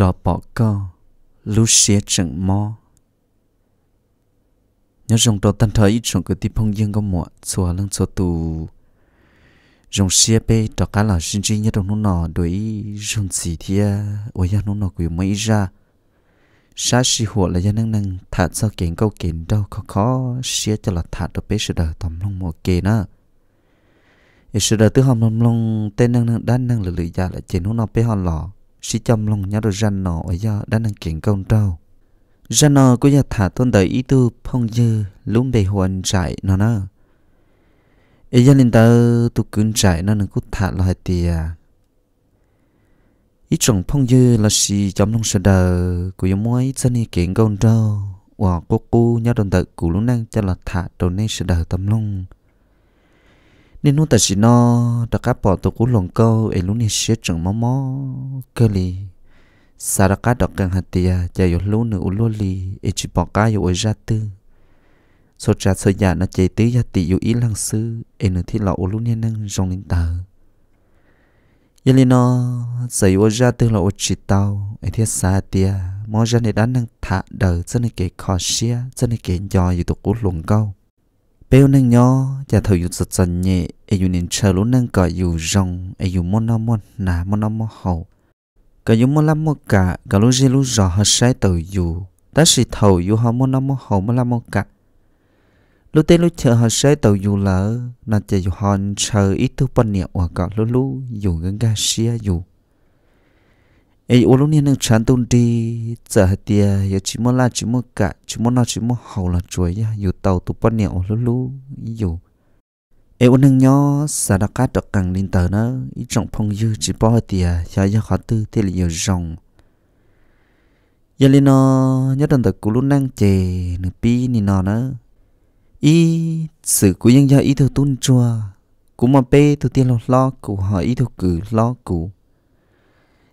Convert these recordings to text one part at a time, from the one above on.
trò bỏ co lú xế chừng mò nhớ dùng đồ tan thời ít rồng cái tiếp phong dương có mọ xóa lưng xua tù dùng xế bê trò cá là sinh trí nhớ đồng nó nọ đối rồng xì thia ôi ya nó nọ quỷ mấy ra sa xì hộ là ya năng năng thả sao kiện câu kiện đâu khó khó xế cho là thả đâu bế sửa đời tầm lông mọ kề nữa sửa đời tứ hòm lông lông tên năng năng đan năng lử lử ya là chỉ nó nọ bế hòn lò sĩ chăm lòng nhớ được rằng nó ở do đã năng kiện công trâu rằng nó có gia thả tôn đời ý tu phong dư lúng bề hoàn trại nó nó ở gia linh tơ tu cứng trại nó năng cút thả lại tìa ý trọng phong dư là sĩ chăm lòng sợ đờ của giống mối dân này kiện công trâu hoặc cô cô nhớ đồng tự của lúng năng cho là thả đầu nên sợ đờ tâm lòng nên nó ta chỉ nó ta cá bỏ tôi cũng lồng câu ấy lúc này sẽ chẳng mò mò cơ li sa ra cá đọc càng hạt tiề giờ à, yếu lúc nữa ulo li ấy chỉ bỏ cá yếu ra tư số trả số giả nó chạy tới giá tỷ yếu ý lăng sư ấy nữa thì là ulo nên năng rong lên tờ giờ li nó xảy yếu ra tư là ô chỉ tao ấy thiết sa tia, mò ra này đã năng thả đời cho nên kể khó xia cho nên kể giò yếu tôi cũng lồng câu béo nâng nhỏ chả thầu yut sật sần nhẹ ai yun nên chờ lũ nâng cọ yù rong ai yun môn năm môn nà môn năm môn hậu cả yun môn lăm môn cả cả lúc gì lúc rõ hết sai tàu yù ta sĩ thầu yù họ môn năm môn hậu môn lăm môn cả lúc tê lúc chờ hết sai tàu yù lỡ nà chả yù họ chờ ít thứ bận nhẹ hoặc cả lũ lũ yù gần ga xia yù ai ô lúc nãy nâng chán tung đi giờ hết tia à, giờ chỉ muốn la chỉ muốn cả chỉ muốn na chỉ muốn hậu là chuối nhá dù tàu tụ bắt nhậu lú lú dù ai ô nâng nhó xả đặc cá được càng lên tờ nữa ít trọng phong dư chỉ bỏ hết tia à, giờ giờ khó tư thế là nhiều dòng giờ lên nó nhất đằng tờ cú lú năng chè nửa pi nì nó nữa, ý sự của nhân gia ý thầu tuân chua cú mà pe tụ tiền lo lo cú hỏi ý thầu cử lo cú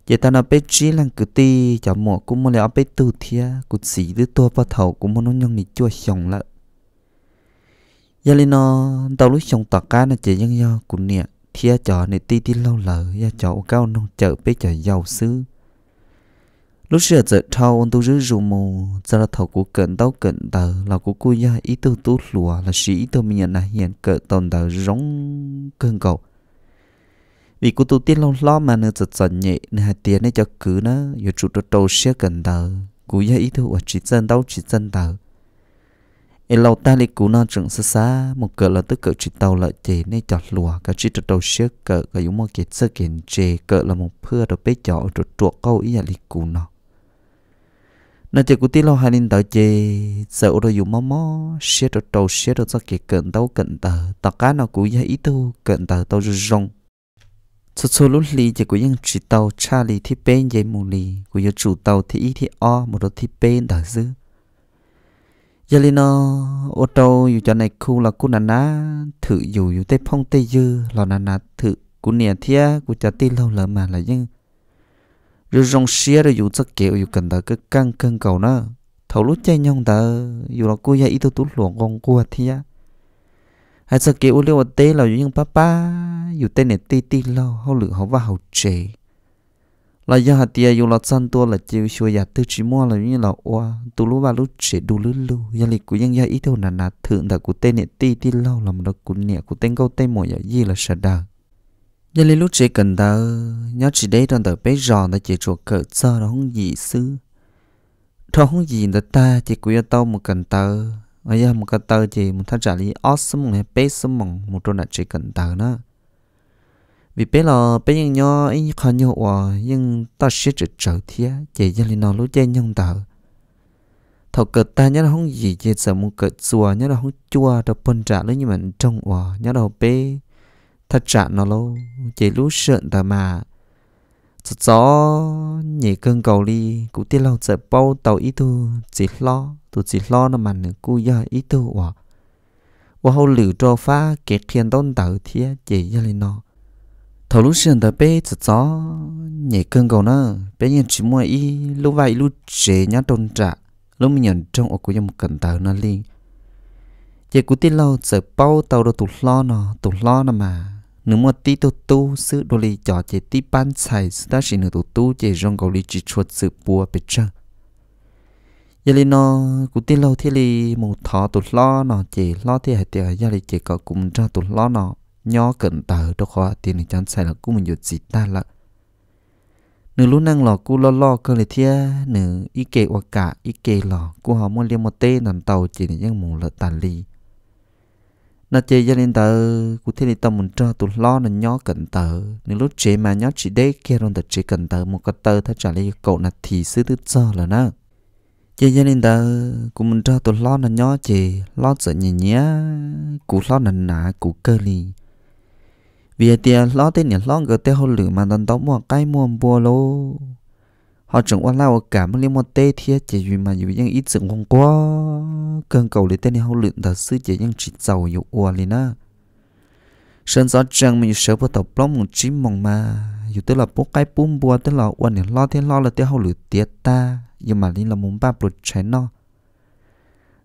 giờ tao nói bé trí lần cứ ti chả mỏ cũng muốn lấy bé tu thia cũng xí đứa to bắt đầu cũng muốn nó nhông đi chua xong lợ giờ lên nó tao lúc xong tạc cá nó chỉ dân do cũng nè thia chó này ti ti lâu lợ giờ chó cao nông chờ bé chở giàu xứ lúc xưa giờ thâu ông tu rứ rù mù giờ là thầu của cận tao cận tờ là của cô gia ý tu tu lùa là sĩ tu mình nhận là hiện cận tồn tờ rống cơn cầu vì cô tu tiên lâu lo mà nó giật giật nhẹ nên hai tiền này cho cứ nó yêu chủ cho trâu xe gần tờ cú ya ý thu và chỉ dân đâu chỉ dân tờ e lâu ta lấy cú nó trừng xa xa một cỡ là tức cỡ chỉ tàu lợi chế nên chọt lùa cả chỉ cho trâu xe cỡ cả yếu mơ cái, sơ kiệt chế cỡ là một phưa đồ bế chọ trột chuột câu ý là lấy cú nó nó chỉ cú tí lâu hai linh tờ chế sợ đồ yếu mơ mơ xe cho trâu xe cho cho kiệt cận tàu cận tờ tàu cá nó cú ya ý thu cận tờ tàu rong số số lúc lì giờ của những chỉ tàu cha lì thì bên dây mù lì của những chủ tàu thì ít thì o một đôi thì bên đã dư giờ lì nó ô tô dù cho này khu là cô nà ná thử dù dù tây phong tây dư là nà ná thử cô nè thia của cha tin lâu lắm mà là nhưng rồi rong xia rồi dù chắc kiểu dù cần đỡ cái căng cân cầu nó thầu lúc chơi nhông đỡ dù là cô ya ít tôi tút luồng con cô thia hãy sợ sao kiểu liêu tê là những papa dù tên này tê tê lo hậu lửa hậu và hậu chế là do hạt tia dù là san tua là chiều xuôi giả tư chỉ mua là như là oa tu lú ba lú chế đủ lú lú gia lịch của nhân gia ít đâu nà nà thượng đã của tên này tê tê lo là một đặc của nhẹ của tên câu mồi mọi gì là sợ đà gia lịch lú chế cần ta nhớ chỉ đấy toàn tờ bé giòn đã chỉ chuột cỡ sao đó không gì xứ đó không gì người ta chỉ của tao một cần tờ ấy giờ một cái tờ chỉ một thằng trả lý ót sớm mong hay bé một chỗ này chỉ cần tờ nữa vì bây giờ bây giờ nhớ anh khó nhớ hòa à, nhưng ta sẽ chỉ trở thía chỉ cho lý nó lúc chơi nhung tờ thầu cực ta nhớ là không gì chỉ sợ một cực chùa nhớ là không chua đâu phân trả lấy nhưng mà trong hòa nhớ là bé thật trả nó lâu chỉ lúc sợ ta mà cho gió nhảy cơn cầu đi cụ tiết lâu chợ bao tàu ít thu chỉ lo tụ chỉ lo nó mà nữa cụ giờ ít thu à và hậu lử cho phá kết thiên tôn tàu thế chỉ cho lên nó thầu lúc xưa tờ bé cho gió nhảy cơn cầu nó bé nhận chỉ mua ít lúc vậy lúc chế nhát tôn trả lúc mình nhận trong ở cụ dòng cần tàu nó liền vậy cụ tiết lâu chợ bao tàu đồ tụ lo nó tụ lo nó mà nếu mà tí tu tu sự đồ lì cho chế tí ban xài sự ta chỉ nửa tu tu chế rong cầu lì chỉ chuột sự bùa bị trơ giờ lì nó cũng tí lâu thì lì một thọ tụt lo nó chế lo thì hệ tiệt giờ lì chế có cùng ra tụt lo nó nhỏ cận tờ đâu khó tiền này chán xài là cũng mình dụt gì ta là nửa lúc năng lò cu lo lo cơ lì thia nửa y kệ hoặc cả y kệ lò cu họ muốn liêm một tê nằm tàu chỉ để những mù lợt tàn lì nó chơi gia đình tờ cụ thể thì tầm mình cho tụi lo là nhỏ cần tờ nếu lúc chế mà nhỏ chỉ đấy kia rồi tờ chế cần tờ một cái tờ thay trả lời cậu là thì sư tư cho là nó chơi gia đình tờ cũng muốn cho tụi lo là nhỏ chế lo sợ nhỉ nhé cụ lo là nã cụ cơ lì vì à tiền lo thế nhỉ lo người tê hôn lửa mà tần tống mua cái mua bùa lô họ chẳng qua lao cả một liên một tê thiệt chỉ vì mà dù ยัง ít dựng không quá cơn cầu lấy tên này hậu lượng thật sự chỉ giàu dù ua liền á sơn gió trăng mình sợ bắt đầu plong một chim mong mà dù tức là bố cái bún bùa tức là ua này lo thế lo là thế hậu lượng tiệt ta nhưng mà liền là muốn ba bột trái nó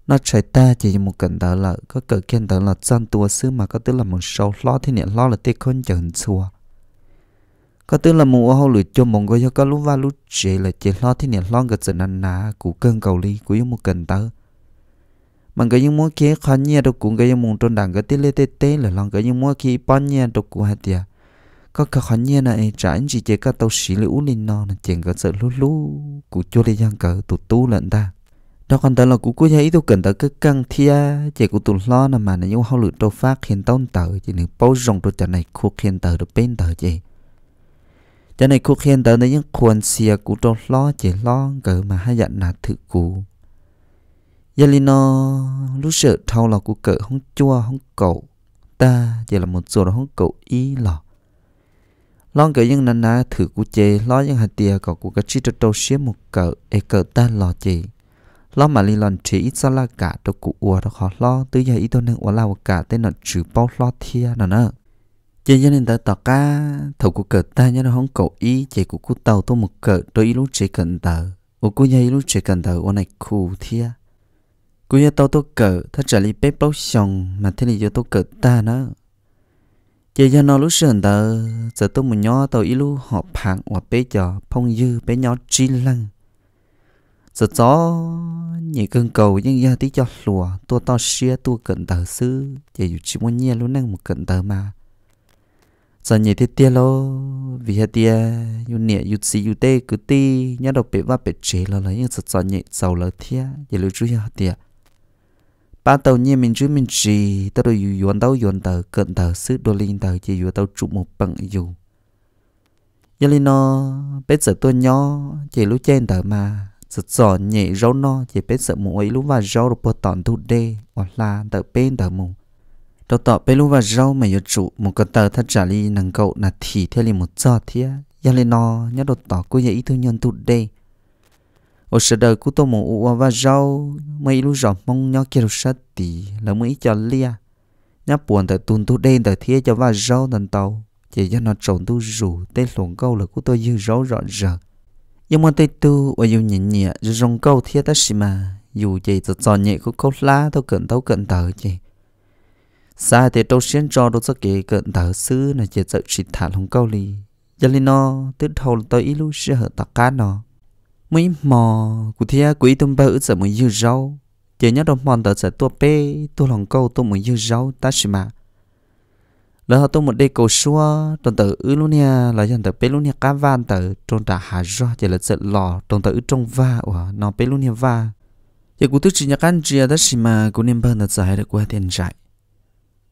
nó trái ta chỉ một cần đó là có cỡ kiên đó là chân tua xứ mà có tức là một sâu lo thế này lo là thế con chẳng xua có tư là mù hô lưỡi cho mong gọi có lúc va lúc chế là chế lo thì niệm lo cái chân anh nà của cơn cầu ly của yêu một cần tớ mà cái những mối kia khó nhia đâu cũng cái những mùng trôn đẳng cái tê lê tê tê là lòng cái những mối kia bán nhia đâu cũng hạt tiệt có cái khó nhia này trả anh chỉ chế các tàu xí lũ lên nó là chuyện cái sợ lú lú của cho đi giang cờ tụt tu lận ta đó còn tớ là cú cú thấy tôi cần tớ cứ căng thia chế của tụt lo là mà nó yêu hao lửa đâu phát hiện tông tờ chỉ nếu bao rồng tôi trả này khu hiện tờ được bên tờ chị cho nên cô khen tới những quần xìa cụ trâu lo chỉ lo cỡ mà hai dặn là thử cụ gia linh nó lúc sợ thâu là cụ cỡ không chua không cậu ta chỉ là một số đó không cậu ý lò lo cỡ những nà nà thử cụ chê lo những hạt tia cậu cụ cái chi trâu trâu xía một cỡ để cỡ ta lò chê lo mà linh lòn chỉ ít sao là cả trâu cụ ua đó khó lo tứ giờ ít tôi nên ua là cả tên là chữ bao lo thia nè nè chỉ cho nên ta tỏ cá thầu của cờ ta nhớ nó không cổ ý chỉ của cụ tàu tôi một cờ tôi ý lúc chỉ cần tờ ô cô nhây lúc chỉ cần tờ ô này khu thia cô nhớ tàu tôi cờ thật trả lý bếp bốc xong mà thế này cho tôi cờ ta nó chỉ cho nó lúc sườn tờ giờ tôi một nhỏ tàu ý lúc họ phản và bé trò phong dư bé nhỏ chi lăng giờ gió nhị cơn cầu nhưng ra tí cho lùa tôi to xia tôi cần tờ xứ chỉ dù chỉ muốn nhia luôn năng một cần tờ mà giờ nhảy thiết tia lo vì hạt tia yu nè yu xì yu tê cứ ti nhá đầu bể va bể chế lo lấy những sợ sợ nhỉ giàu lo thia giờ lưu chú hạt tia ba tàu nhỉ mình chú mình chỉ tao đồ yu yuan tàu yuan tàu cận tàu sứ đồ linh tàu chỉ yu tàu trụ một bằng yu giờ lên nó bây giờ tôi nhó chỉ lưu trên tàu mà sợ sợ nhỉ rau no chỉ bé sợ mũi lúc vào rau được bột tòn thu đê hoặc là tàu bên tàu mùng đó tỏ bê lúc và rau mà yêu chủ một cái tờ thật trả li nàng cậu là thì theo li một giờ thia ya lên nó nhớ đồ tỏ cô vậy thương nhân tụ đây ở sở đời cú tô mù ua và rau mấy lúc rõ mong nhớ kia sát tì là mấy cho lia nhớ buồn tờ tuôn tụ đây tờ thia cho và rau tần tàu chỉ cho nó trộn tu rủ tên lộn câu là cú tô dư rau rõ rệt nhưng mà tây tu và dù nhìn nhẹ dù rong câu thia ta xì mà dù chỉ cho chọn nhẹ của câu lá tao cận tao cận tờ chỉ sa thì tôi xin cho đồ sơ kể cận thở sư là chỉ sợ chỉ thả lòng câu lì giờ lên nó từ đầu tới ít lúc sẽ hợp tạc cá nó mấy mò cụ thia quý tôm bơ sợ mới dư rau chỉ nhớ đồng mòn tờ sợ tua pê tua lòng câu tôi mới dư rau ta xí mà lỡ họ tôi một đề cầu xua trong tờ ư luôn nha là dân tờ pê luôn nha cá van tờ trong trả hà ra chỉ là sợ lò trong tờ ư trong va của nó pê luôn nha va giờ cụ tức chỉ nhắc anh chị ta xí mà cụ niệm bơ tờ sợ hay được qua tiền chạy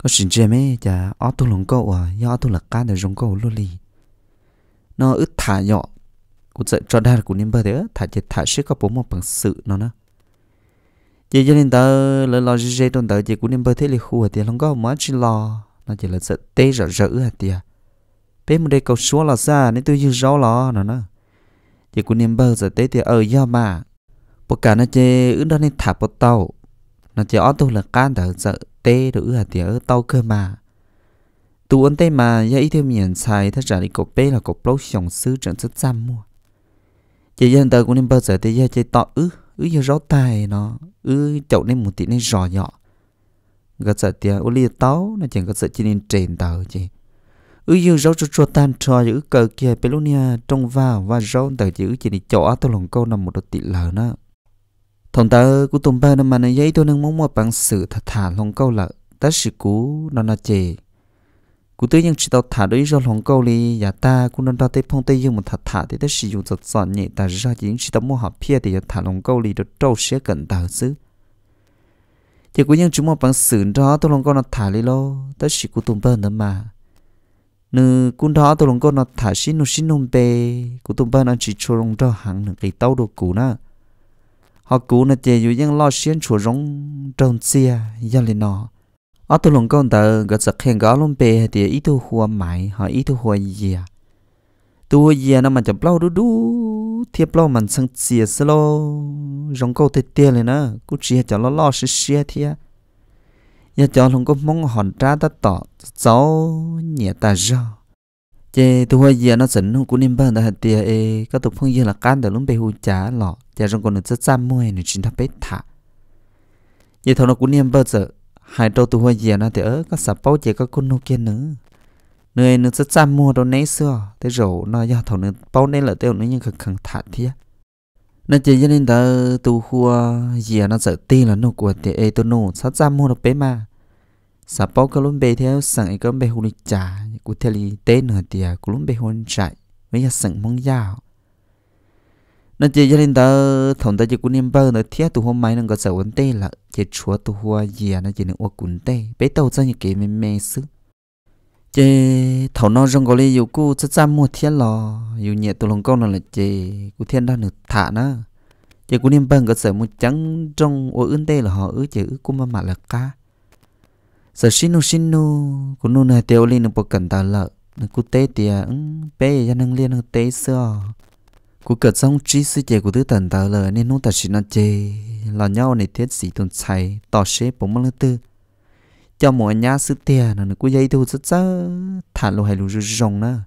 có xin chơi mấy chả ở tu lòng cậu à do tu là cá để giống cậu luôn đi nó ướt thả nhỏ cũng sợ cho đa của niêm bơ thế thả chết thả sẽ có bốn một bằng sự nó nó chỉ cho nên tớ lời lo gì tồn tớ chỉ của niêm bơ thế là khu thì lồng có mà chỉ lo nó chỉ là sợ tê rỡ rỡ hạt tiệt bé một đây cầu xuống là xa nên tôi dư rõ lo nó nó chỉ của niêm bơ giờ tê thì ở do mà bộ cả nó chơi ướt đó nên thả bộ tàu nó chỉ ở tu là can thở sợ tê đủ hạt tía tàu cơ mà tu ấn tê mà dây ít thêm miền xài thật ra đi cột bê là cột lốc sòng sứ trận rất trăm mua chỉ dân tờ cũng nên bơ giờ tê dây chơi tọ ứ ứ giờ rót tài nó ứ chậu nên một tí nên rò nhỏ gật sợ tía ô lia tàu nó chẳng gật sợ chỉ nên trền tờ chị ứ giờ rót cho cho tan cho giữ cờ kia pelonia trong vào và rót tờ chỉ chỉ đi chỗ tôi lòng câu nằm một đợt tị lờ nó Thông ta của tùm ba nằm mà này giấy tôi đang muốn mua bằng sự thật thả lòng câu là Tất sự cú nó là chề Cú tư nhân chỉ tao thả đối rồi lòng câu lì Và dạ ta cũng nên tao tế phong tây dương một thật thả Thì tất sự dùng giọt giọt nhẹ Ta ra chỉ chỉ tao muốn học phía Thì thả lòng câu lì được trâu sẽ cận tao xứ Thì cú nhân chỉ mua bằng sự đó Tôi lòng câu nó thả lì lo, Tất sự cú tùm ba nằm mà nữ cũng đó tôi lòng câu nó thả xin nó xin nông bê Cú tùm ba nó chỉ cho lòng đó hàng nửa cái tao đồ cũ na họ cú nó chè dù những lo xiên chùa rong trong xia gia lên nó ở tu lồng con tờ gật giật khen gõ luôn bề thì ý tu hùa mãi họ ý tu hùa gì à tu hùa gì nó mà chập lâu đu đu thiệp lâu mình sang xia xí lô rong câu tê tê lên nó cú chỉ cho lo lo xí xia thia nhà cho lồng có mong hòn tra ta tỏ cháu nhẹ ta rau chế tu hoa giờ nó sỉnh không cũng niêm bao đã hạt tiền e các tục phong giờ là can để luôn bị hù trả lọ chả trong còn được rất chăm mua nữa chúng ta bế thả vậy thằng nó cũng niêm bao giờ hai đầu tu hoa giờ nó thì ở các sập bao chế các con nô kia nữa nơi nó rất chăm mua đâu nấy xưa thế rồi nó do thằng nó bao nên là tiêu nó nhưng khẳng khẳng thả thiệt nó chỉ cho nên tớ tu hua gì nó sợ ti là nó của thì ê tôi nô rất chăm mua được bé mà sập bao cái luôn bị theo sẵn cái bê hù đi trả กูเทลีเต้นเดียกูลุ้มไปหวนใจไม่อยากสั่งมองยาวนั่นจะยันเดอถงแต่จะกูเนียมเบอร์เนเทียตัวหัวไม้นั่นก็เสวันเต้ละจะชัวตัวหัวเยียนั่นจะนึกว่ากุนเต้ไปเต้าจะยังเกมเมซึเจถงนอนจงก็เลยอยู่กูจะจำมัวเทียหรออยู่เนี่ยตัวลงก้อนนั่นแหละเจกูเทียนด้านหนึ่งถานะเจกูเนียมเบอร์ก็เสมุจังจงโอ้อื่นเต้ละหออือเจอือกูมาหมาละกา sợ sinu sinu cô nô này tiêu lên nó bộ cần tà lợ nó cô tê tìa ứng bé ya năng liên nó tê sơ cô cất xong trí sư chè của thứ tần tà lợ nên nó ta chỉ nó chê là nhau này thiết sĩ tồn chạy tỏ xế bóng mất tư cho mọi nhà sư tìa nó nó cô dây thu rất sơ thả lô hay lù rù rồng nữa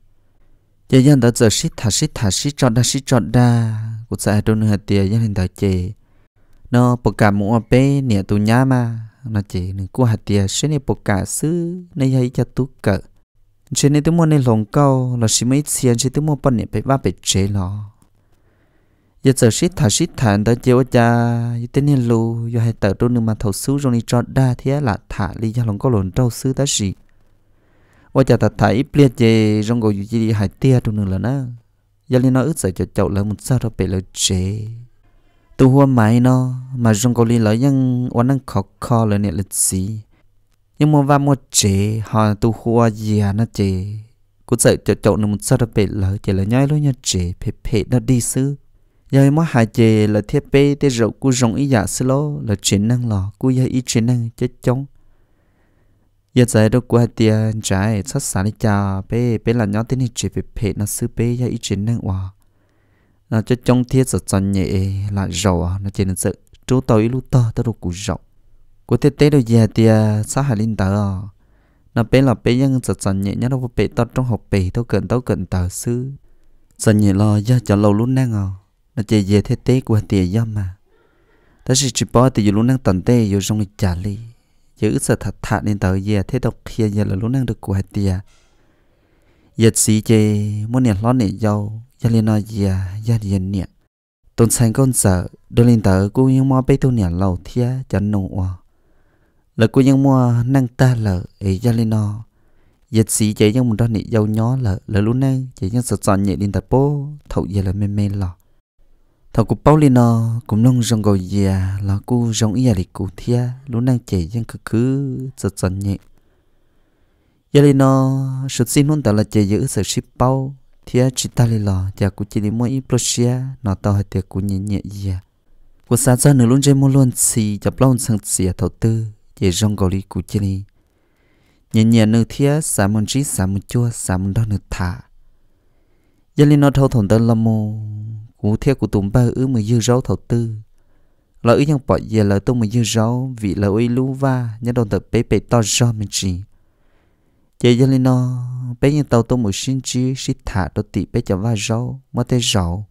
giờ dân đã giờ xít thả xít thả xít chọn đa xít chọn đa của xã đôn hạt tìa dân hình tờ chê nó bộ cả mũ ở bê nè tù nhá mà นาเจนึงกูหัดเตียเชนปกกาซื้อในใหญ่จะตุกเเชนตัวมันในหลงเก่าเราชิมไม่เชียนเชนตัวมันปนเนี่ยไปว่าไปเจลออยาเจอชิดถ้าชิดถานตัวเจ้าจะอยู่เต้นลูอยู่ให้เติร์ดหนึ่งมาทั่วซื้อตรงนี้จอดได้เท่าละถ้าลีจาหลงก็หล่นเต้าซื้อได้สิว่าจะตัดถ่ายเปลี่ยนเจริญก็อยู่ที่หาเตี้ยตรงนึงแล้วนะอย่าลืนเอาอึศจะเจ้าแล้วมันซารัไปเลยเจ tu hoa mãi nó mà trong cô li lợi nhưng quan năng khó khó là nè lịch sĩ nhưng mà vào một chế họ tu hoa gì à nó chế cứ dạy cho chỗ nó một sao đó bể lỡ chỉ là nhai luôn nhà chế phê phê nó đi xứ giờ mà hai chế là thiết bê để rượu cú rong ý dạ xứ lô là chuyện năng lò cú giờ ý chuyện năng chết chống giờ dạy đâu qua tiền trái sát sản đi cha bê bê là nhó tên này chế phê phê nó xứ bê giờ ý chuyện năng hòa nó cho trong thiết à. sự chân nhẹ là giàu nó chỉ nên sự chú tôi lúc tơ tớ được cú giàu của thế tế đôi già thì xã hải linh tờ nó bé là bé nhân sự chân nhẹ nhất nó bé tao trong học bì tao cần tao cần tờ sư sợ nhẹ lo do cho lâu lúc nang à nó chỉ về thế tế của tiền do mà ta chỉ chỉ bỏ thì dù lúc nang tận tê dù trong lịch trả li giữ sự thật thà nên tờ già thế độc kia giờ là lúc nang được của tiền giờ xí chơi muốn nè lo nhẹ giàu ยาลีนอยายาดียนเนี่ยตนสังก้นเสอดลินเตอกูยังมัวไปตัวเนี่ยเหล่าเทียจันนงอ่ะแล้วกูยังมัวนั่งตาเหล่าไอ้ยาลีนอยัดสีใจยังมันตอนนี้ยาวย้อเหล่าแล้วรู้นั่งใจยังสดสอนเนี่ยลินเตอโป้เท่าเยาละเมเมหล่อเท่ากูเป้าลีนอกูลงจงกอยเยาแล้วกูจงอียาลิกูเทียรู้นั่งใจยังคือคือสดสอนเนี่ยยาลีนอสุดสิ้นหุ่นแต่ละใจเยอะเสือชิบเป้า thia chỉ ta lì lò thia cũng chỉ đi mua ít prosia nó tao hay thia cũng nhẹ nhẹ gì à? của sa cho nửa luôn chơi mua luôn xì chập lâu sang xì thầu tư về rong gò lì cũ chơi đi nhẹ nhẹ nửa thia sa môn chỉ sa môn chua sa môn đó nửa thả giờ lì nó thâu thổn tới lâm mô cũng thia cũng tụm ba ứ mà dư rau thầu tư là ứ nhang bỏ về là tôi mà dư rau vì là ôi lú va nhớ đòn tập bé bé to rau mình chỉ chế giờ lên nó bé nhân tàu tôi một sinh chi xịt thả đôi tị bé chả vào rau mà tê rau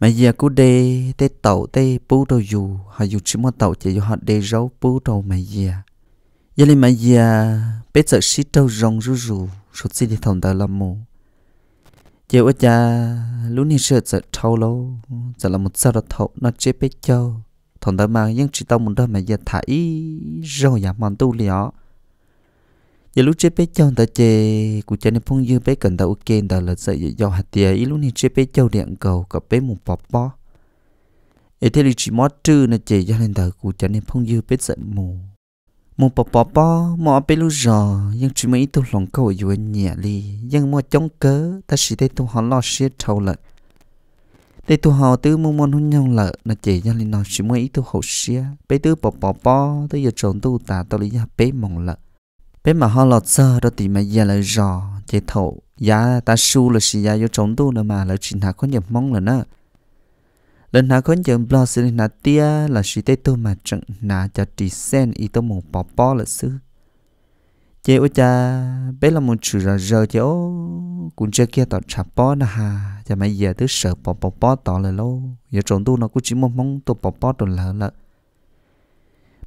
mà giờ cứ đê tê tàu tê bú đầu dù họ dù chỉ mà tàu chỉ họ đê rau bú đầu mà giờ giờ lên mà giờ bé sợ xịt đầu rong rú rú sụt xịt thì thòng tàu làm mù giờ ở nhà lúc này sợ sợ thâu lâu sợ là một sao đó thâu nó chế bé châu thòng tàu mà nhưng chỉ tàu muốn đâu mà giờ thả ý rau nhà mang tu liỏ giờ lúc chế bé châu ta chế cụ cha nên phong dư bé cần ta ok ta là dạy dạy hạt tiền ý lúc này chế bé châu điện cầu cặp bé một bọt bọ. ấy thế thì chỉ mót trừ là chế cho nên ta cụ cha nên phong dư bé dạy mù mù bọt bọ, bó mò bé lúc giờ, nhưng chỉ mấy tôi lòng cầu dù anh nhẹ đi nhưng mua chống cớ ta chỉ thấy tôi họ lo xế trâu lợn đây tôi họ tư mua món hôn nhau lợ là chỉ cho nên nó chỉ mua ít tôi hậu xía bây tư bỏ bọ, bỏ tới giờ trốn tu tà tao lý nhà bế mong lợ bên mà họ lọt giờ đó thì mà giờ là rò chế thầu giá ta su là gì giá vô trống tu nữa mà là chuyện hạ có nhập mong là nó lần hạ có nhập lo xì là tia là xì tế tu mà trận nà cho trì sen y tô một bò bò là xứ chế ô cha bé là một chữ là giờ chế ô cũng chưa kia tỏ chả bò nà hà cho mấy giờ tới sợ bò bò bò tỏ là lâu giờ trống tu nó cũng chỉ một mong tôi bò bò tỏ là là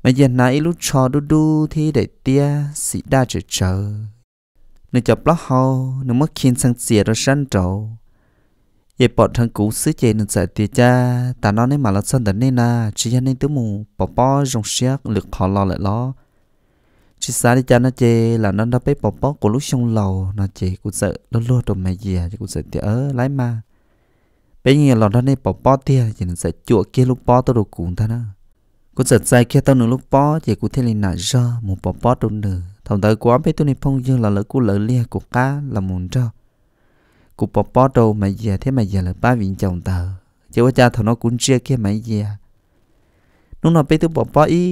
mà giờ này lúc cho đu đu thì để tia sĩ đa chờ chờ nó chọc lót hô nó mất khiến sang xìa rồi săn trầu vậy bọn thằng cũ xứ chê nó giải tia cha ta nó nên mà là sân tận nên à chỉ cho nên tứ mù bỏ bỏ rong xiếc lực khó lo lại lo chỉ xa đi cha nó chê là nó đã biết bỏ bỏ của lúc sông lầu nó chê cũng sợ nó luôn đồ mày gì à chứ cũng sợ tia ớ lái mà bây giờ lò nó nên bỏ bỏ tia chỉ nó sẽ chuột kia lúc bỏ tôi đồ cũng ta đó กูจัดใจแค่ตอนหนึ่งลูกป้อเจกูเทลินาจอมูป้อป้อตรงหนึ่งทำแต่กูอ้อมไปตัวนี้พงยังหล่อเลยกูเลยเลี้ยกูก้าละมุนจอกูป้อป้อตรงมาเยียเท่มาเยียเลยป้าวิ่งจงเตอเจ้าว่าจ้าทำนกุญเชียแค่มาเยียนุ่นเอาไปตัวป้อป้ออี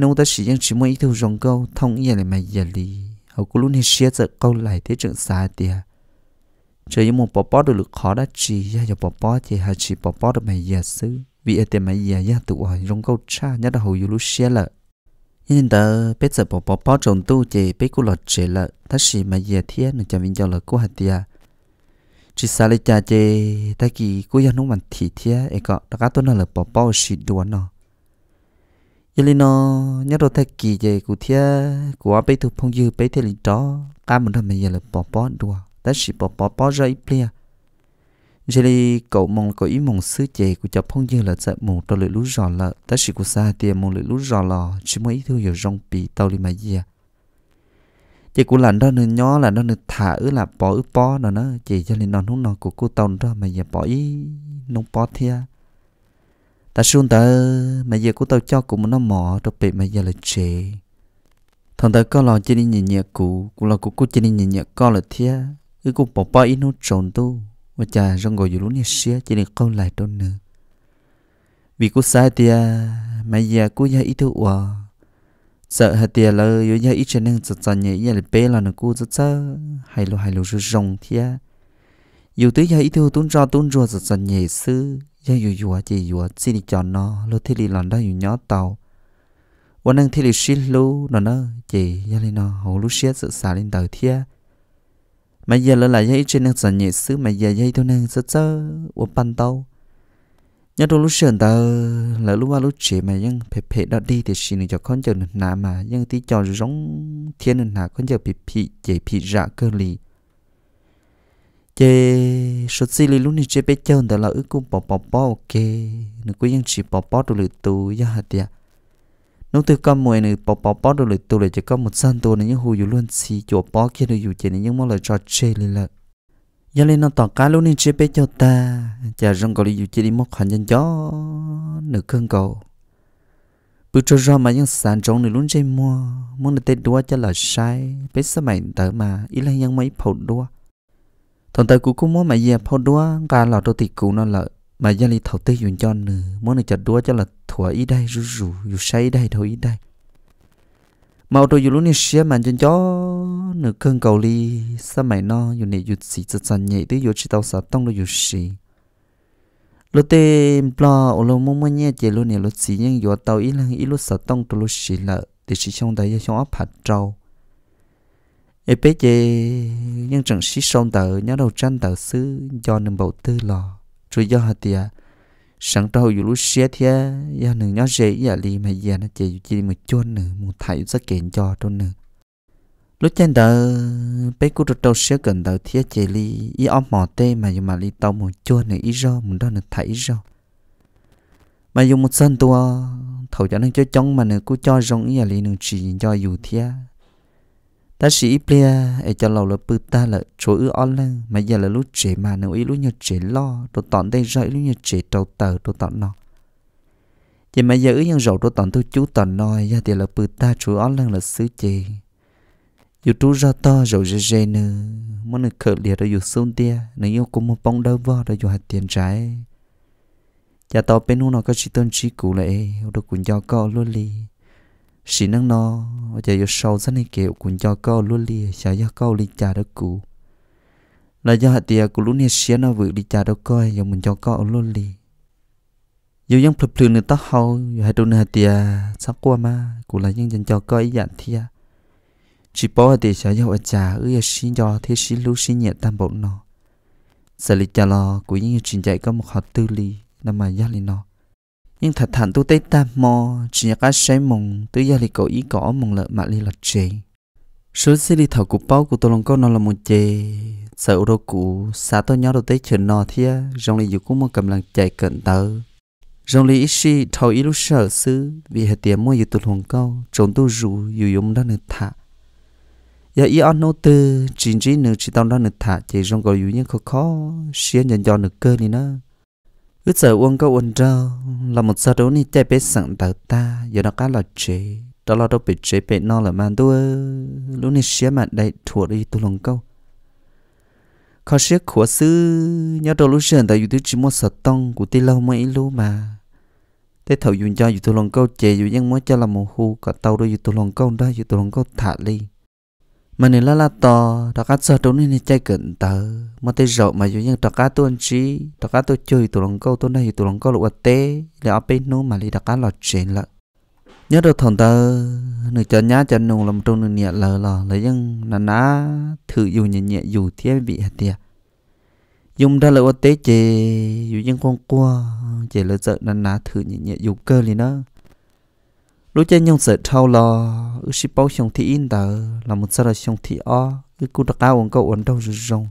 นุ่นแต่สียังชิมวยอีทูจงเกาท่องเยียเลยมาเยียลีเอากูลุ้นให้เชียจะเกาไหลเท่จังสาเตีย chơi với một bò bó được lực khó đã chỉ ra cho bò bó chỉ hạ chỉ bò bó được mày giờ xứ vì ở tiền máy ya ya tụ ở rong câu cha nhá đầu yêu lúc xe lợ nhưng tờ bé giờ bỏ bỏ bỏ trồng tu chè bé cú lọt chè lợ thắt xì mà ya thiên nên chạm vinh cho lợ cú hạt tiệt. chỉ xa lấy cha chè ta kỳ cú ya nông mặn thị thiên ấy cọ đã cá tuần là bỏ bỏ xì đuôi nó giờ lên nó nhớ đồ ta kỳ chè cú thiên cú áp bê thu phong dư bê thiên lý đó cá mình thầm mà ya là bỏ bỏ đuôi thắt xì bỏ bỏ bỏ ra ít plea Jelly cậu mong cậu ý mong sứ chế của cháu phong dương là dạ mù tao lưỡi lú rò lợ ta sĩ của xa tiền mong lưỡi lú rò lò chỉ mới thứ hiểu rong bì tao đi mà gì à chị cũng làm đó nên nhó là đó nên thả ứ là bỏ ứ bỏ đó nó chị cho nên nó nung nó của cô tao đó mà giờ bỏ ý nung bỏ thia ta xuống ta mà giờ của tao cho cũng nó mỏ đâu bị mà giờ là chè thằng ta có lo chỉ đi nhìn nhẹ cụ cũng là của cô chỉ đi nhìn nhẹ co là thia ứ cũng bỏ bỏ ý nó trồn tu và cha rong gọi dù nè xia chỉ được câu lại trong nữa vì cô sai tia mà giờ cô gia ít thua sợ hạt tia là yo gia ít chân năng sợ sợ nhảy ya là bé là nó cô chặt sợ hay lo hay lo rồi rong thia dù tới gia ít thua tuôn ra tuôn ra sợ sợ nhảy sư gia yo yo chỉ yo xin đi chọn nó lo thế đi làm đó yo nhỏ tàu và năng thế đi xí lú nó nó chỉ gia lên nó hầu lú xia sợ xả lên tàu thia mà giờ là lại dây trên năng sản nhẹ xứ mà giờ dây thôi năng rất rất uốn pan tàu nhớ tôi lúc sườn tờ là lúc qua lúc mà mà ยัง phê phê phê đã đi thì xin cho con chờ nực nà mà nhưng tí cho giống thiên nực nà con chờ bị phị dễ phị dạ cơ lì chê số xí lì lúc này chê bé chân tờ là ước cũng bỏ bỏ bỏ ok nó chỉ bỏ bỏ đồ lửa tù ya hạt ya nông từ con mồi này bỏ bỏ bỏ đồ lười tu lười chỉ có một sân tu này những hồ dù luôn xì chỗ bỏ kia được dù chỉ này những món lợi trò chê lì lợ giờ lên nó tỏ cá luôn nên chế bé cho ta chả rong cầu lì dù chỉ đi móc hẳn nhân gió nửa cơn cầu bự cho ra mà những sản trống này luôn chơi mua muốn được tết đua cho là sai bé sao mày tớ mà ý là những mấy phẩu đua thằng tớ cũng không muốn mà dẹp phẩu đua cả lọ đồ tịt cũ nó lợ mà giờ lì thầu tê dùng cho nửa muốn được chặt đua cho là ถั่วอีได้รูรูอยู่ใช้ได้เท่าอีได้มาตัวอยู่ลุ้นเชียมันจนจ้อหนึ่งเครื่องเกาหลีสมัยนออยู่ในยุดสีจะจันใหญ่ที่อยู่ชิตาสาต้องเราอยู่สีรถเต็มปลาโอโลมมเนี่ยเจลุเนี่ยรถสียังอยู่เตาอีหลังอีรถสาต้องตัวรถสีละแต่สีช่องใดยังช่องอัพผัดเจ้าเอเป๊เจยังจังสีช่องเตายังเราจันเตาซื้อยอหนึ่งเบาตื้อหล่อช่วยยอดเตีย sáng trâu dù lúc xe thế giờ nửa nhớ dễ giờ đi mà giờ nó chỉ chỉ một chút nửa một thải rất kiện cho cho nửa lúc trên đó bé cô trâu trâu xe gần đầu thế chỉ đi y ôm mò tê mà dù mà đi tàu một chút nửa ít do một đó nửa thải do mà dùng một sân tua thầu cho nó cho chống mà nửa cô cho rong giờ đi nửa chỉ cho dù thế ta sĩ plia ai cho lâu là bự ta là chỗ ư on lên mà giờ là lúc trẻ mà nếu ý lúc nhật trẻ lo tôi tọn đây rồi lúc nhật trẻ trâu tờ tôi tọn nó chỉ mà giờ ý nhân rầu tôi tọn tôi chú tọn nói ra thì là bự ta chỗ on lên là xứ chê dù chú ra to rồi rê rê nè muốn được khởi liệt rồi dù xuống tia nếu yêu cũng một bóng đỡ vò rồi dù hạt tiền trái cha tao bên nó có chỉ tôn chỉ cũ lại đâu cũng do co luôn liền sĩ năng nó giờ giờ sau sẵn này kiểu cũng cho câu luôn đi, sợ do câu li trả đó cũ. là do hạt tiề của lúc này xía nó vừa đi trả đâu coi giờ mình cho câu luôn đi. giờ dân phật phật nữa tao hầu hạt đồ hạt tiề sắp qua mà cũng là những dân cho coi dạng thia chỉ bỏ hạt tiề sợ do ở cha ư xí do thế xí lúc xí nhẹ tam bộ nó sợ lịch trả lo của những chuyện chạy có một hạt tư li năm mà giác li nó nhưng thật thản tu tê ta mò chỉ nhạc ác say mong tu gia lì cậu ý cỏ mong lợi mà lì lật chê số xí lì thầu cục bao của tôi lòng câu nó là một chê sợ đồ cũ cụ tôi nhó đồ tế chân nọ thia rong lì dù cũng mong cầm lần chạy cận tờ rong lì ít xì thảo ý lúc sợ sư vì hệ tiền mua dù tôi lòng câu trốn tu rủ dù dùng đó nữa thả giờ dạ ý ăn nô tư chỉ chỉ nữ chỉ tao đó nữa thả chỉ rong gọi dù những khó khó xuyên dần cho nữa cơ này nữa ước giờ uông câu uống rau là một giờ đó ni chạy bé sẵn đầu ta giờ nó cá là chế đó là đâu bị chế bị nó là mà đua lúc này xé mặt đây thuộc đi tu lòng câu khó xé khó sư nhớ đâu lúc xưa tại youtube chỉ mua sọt tông của tê lâu mấy lú mà thế thầu dùng cho youtube lòng câu chế dù những muốn cho là một hôi cả tàu đôi youtube lòng câu đó youtube lòng câu thả đi mà nên là là to đó cá sợ trốn nên chạy cận tờ mà tê rộ mà dù như đó cá tuân trí đó cá tôi chơi tụ lòng câu tôi này tụ lòng câu lụa tê để ở bên nó mà đi đó cá lọt chuyện lợ nhớ được thằng tờ người cho nhá cho nùng làm trong nên nhẹ lờ lờ lấy nhưng là ná thử dù nhẹ nhẹ dù thiên bị hạt tiệt dùng ra lụa tê chè dù nhưng con qua chè lỡ sợ là ná thử nhẹ nhẹ dù cơ liền đó lúc chơi nhung sợ thâu lo ư sĩ bao xong thì in tờ là một sợ xong thì o ư cú đặc cao ông cậu ổn đâu rồi rong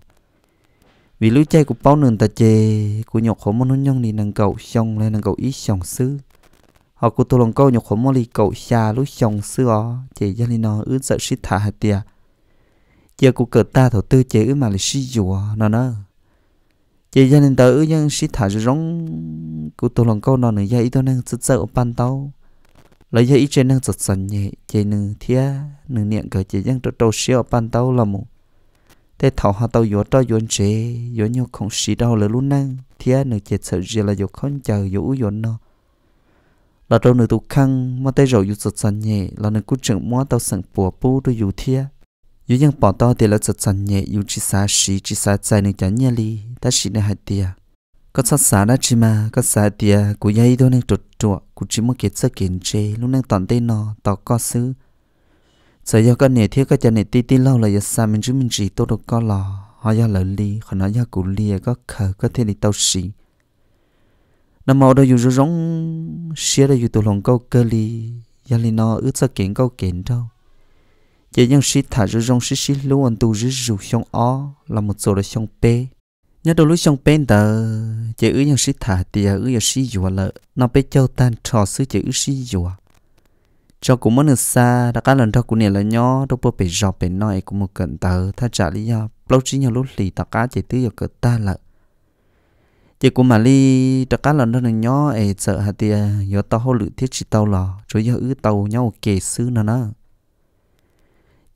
vì lúc chơi của bao nương ta chê của nhọc khổ môn nhung thì nàng cậu xong lên nàng cậu ít xong sư họ của tôi lòng câu nhọc khổ môn thì cậu xa lúc xong sư o chê gia linh nó ư sợ sĩ thả hạt tiệt giờ của cờ ta thổ tư chê ư mà lại sĩ dùa nó nó chị gia đình tớ nhưng sĩ thả rong của tôi lòng câu nó nữa dạy tôi nên sợ sợ ban tao lấy giờ ít trên năng giật sần nhẹ chơi nương thia nương niệm cờ chơi dân trâu trâu xíu bàn tàu là mù thế thảo hà tàu yếu trâu yếu chế yếu nhau không xí đâu là luôn năng thia nương chế sợ gì là yếu không chờ yếu yếu nó là trâu nương tụ khăng mà tay rồi yếu giật sần nhẹ là nương cú trưởng mua tàu sừng bùa bu đôi yếu thia yếu nhân bỏ to thì là giật sần nhẹ yếu chỉ xa xí chỉ xa chạy nương chán nhẹ li ta xí nương hạt tiệt có sát xá đã chỉ mà có sát tia của dây đôi nên trột trụa của chỉ một kiệt sơ kiến chế lúc nên tận tay nó tỏ có xứ sợ do cái này thiết cái chân này ti ti lâu là giờ xa mình chứ mình chỉ tôi đâu có lò họ do lợi ly họ nói do cụ lia à, có khờ có thể đi tao xì nó màu đâu dù rú rống xía đâu dù tụ lòng câu cơ li giờ li nó ướt sơ kiến câu kiến đâu chỉ những xí thả rong rống xí luôn lú anh tu rú rú xong o là một số là xong p nhớ đầu lúc trong bên tờ chỉ ứ nhau sĩ thả tiề ứ nhân sĩ dùa lợ nó bé châu tan trò sứ chỉ ứ sĩ dùa cho cũng muốn xa đã cả lần đó cũng nè là nhó đâu bố bé dọc bé nói cũng một cận tờ tha trả lý do lâu chỉ nhau lúc lì ta cá chỉ tứ giờ cỡ ta lợ chỉ cũng mà li đã cả lần đó là nhỏ ấy sợ hạt tiề giờ tao hô lự thiết chỉ tao lò rồi giờ ứ tàu nhau kể xứ nó nó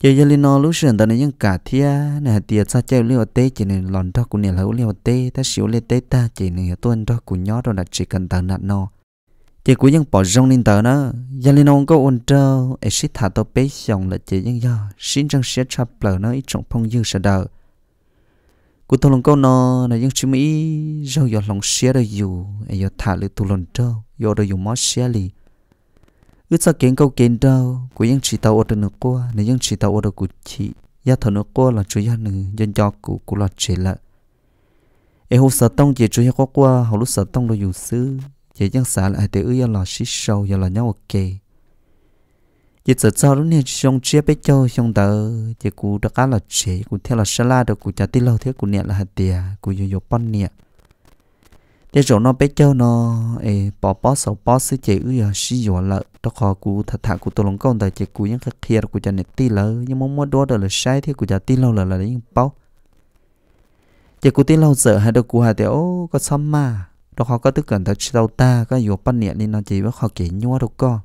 giờ giờ liên nó lúc sườn tao này những cả thia này tiệt sao chơi liều tê chỉ nên lòn đó cũng này lâu liều tê ta xíu lên tê ta chỉ nên tuân đó cũng nhỏ rồi đặt chỉ cần tao nạt nó chỉ cũng những bỏ rong lên tao nó giờ liên nó có ôn trâu ấy xí thả tao bế xong là chỉ những do xin trong xe chập lờ nó ít trong phong sờ sợ đời cũng lòng câu nó là những chú mỹ rau giờ lòng xe rồi dù ấy giờ thả lên tu lòn trâu giờ rồi dùng mót xe liền ước sao kiến câu kiến đâu của những chỉ tàu ở trên qua nếu những chỉ tàu ở đâu của chị ya thằng nước qua là chủ ya nữ dân cho cụ cụ là chế là em hồ sợ tông chị chủ ya qua qua họ lúc sợ tông đâu dù xứ chị dân xã lại để ước là xí sâu ya là nhau ok chị sợ sao lúc này xong chia bé châu xong tờ chị cụ đã cá là chế cụ theo là salad được cụ trả tiền lâu thế cụ nhẹ là hạt tiền cụ dùng dùng bắn nhẹ để rồi nó bé chơi nó ê bỏ bỏ sầu bỏ sẽ chỉ ư giờ xí giờ lợ đó khó cú thật thà cú tôi lòng công tại chỉ cú những cái kia cú cho nét ti lợ nhưng mà muốn đó đó là sai thì cú cho ti lâu là là những bao chỉ cú ti lâu sợ hai đứa cú hai tiểu có xăm mà đó khó có tức cần thật sâu ta có dù bắt nhẹ nên nó chỉ với khó kỹ nhua đâu co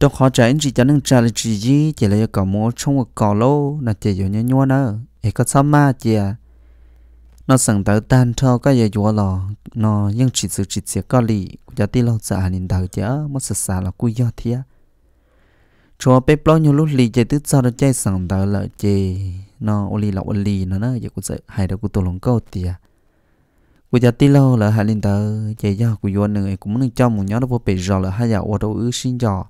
đó khó trả anh chỉ cho nên trả lời chỉ gì chỉ là yêu cầu mua trong một cò lô là chỉ dù nhua nhua nữa ê có xăm mà chị à nó sẵn tới tan cho cái gì chỗ lò nó nhưng chỉ sự chỉ sự có lý giờ tí lâu giờ nên đầu chớ mất sự xả là cúi do thía cho bé bao nhiêu lúc lì chạy tức sao nó chơi sẵn tới lợi chơi nó ô lì là ô lì nó nó giờ cũng sẽ hay đâu cũng tổ lòng câu tìa à. cú giờ tí lâu là hai linh tới chơi do cú vô nữa cũng muốn cho một nhóm nó vô bị rò là hai giờ ô đâu ứ xin giò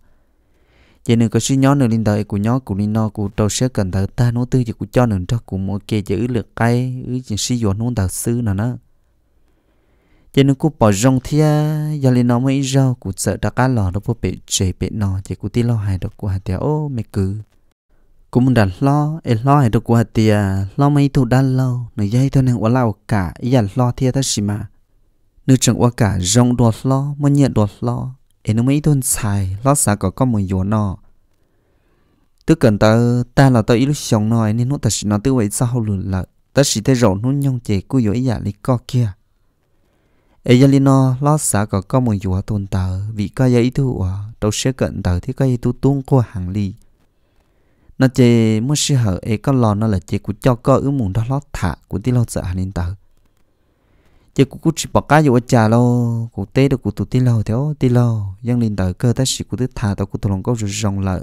chỉ nên có suy nhỏ nữa linh đời của nhỏ của linh nó của đầu sẽ cần thở ta nó tư chỉ của cho nữa cho của mỗi kia chữ lược cây ứ chỉ sử dụng nó đạo sư nào nữa chỉ nên của bỏ rong thia do linh nó mới rau của sợ đã cá lò nó vô bị chế bị nọ chỉ của tí lo hại được của hạt tiệt ô mày cứ cũng muốn đặt lo e lo hay được qua tiề lo mấy thủ đan lâu nửa dây thôi nên quá lao cả ý là lo thia ta xí mà nửa chừng quá cả rong đột lo mà nhận đột lo để nó mấy thôn xài lót xả có con mùi dùa nọ tớ cần tớ ta là tớ ít lúc sống nói nên nó thật sự nó tớ vậy sao hầu lùn lợ tớ chỉ thấy rộn nó nhông chè cú dỗ giả lý co ấy giờ lý nó lót xả có con mùi dùa tồn tờ vì có giấy thu à đâu sẽ cận tờ thì có giấy tu tuôn cô hàng lý nó chè muốn sư hở ấy có lò nó là chè của cho cơ ứ mùng đó lót thả của tí lót sợ hàng nên giờ cũng cũng chỉ bỏ cá vô chả lo cũng tê được cũng tụt tê lo theo tê lo dân lên đời cơ ta chỉ cũng tê thả tao cũng thằng lòng câu rồi rồng lợ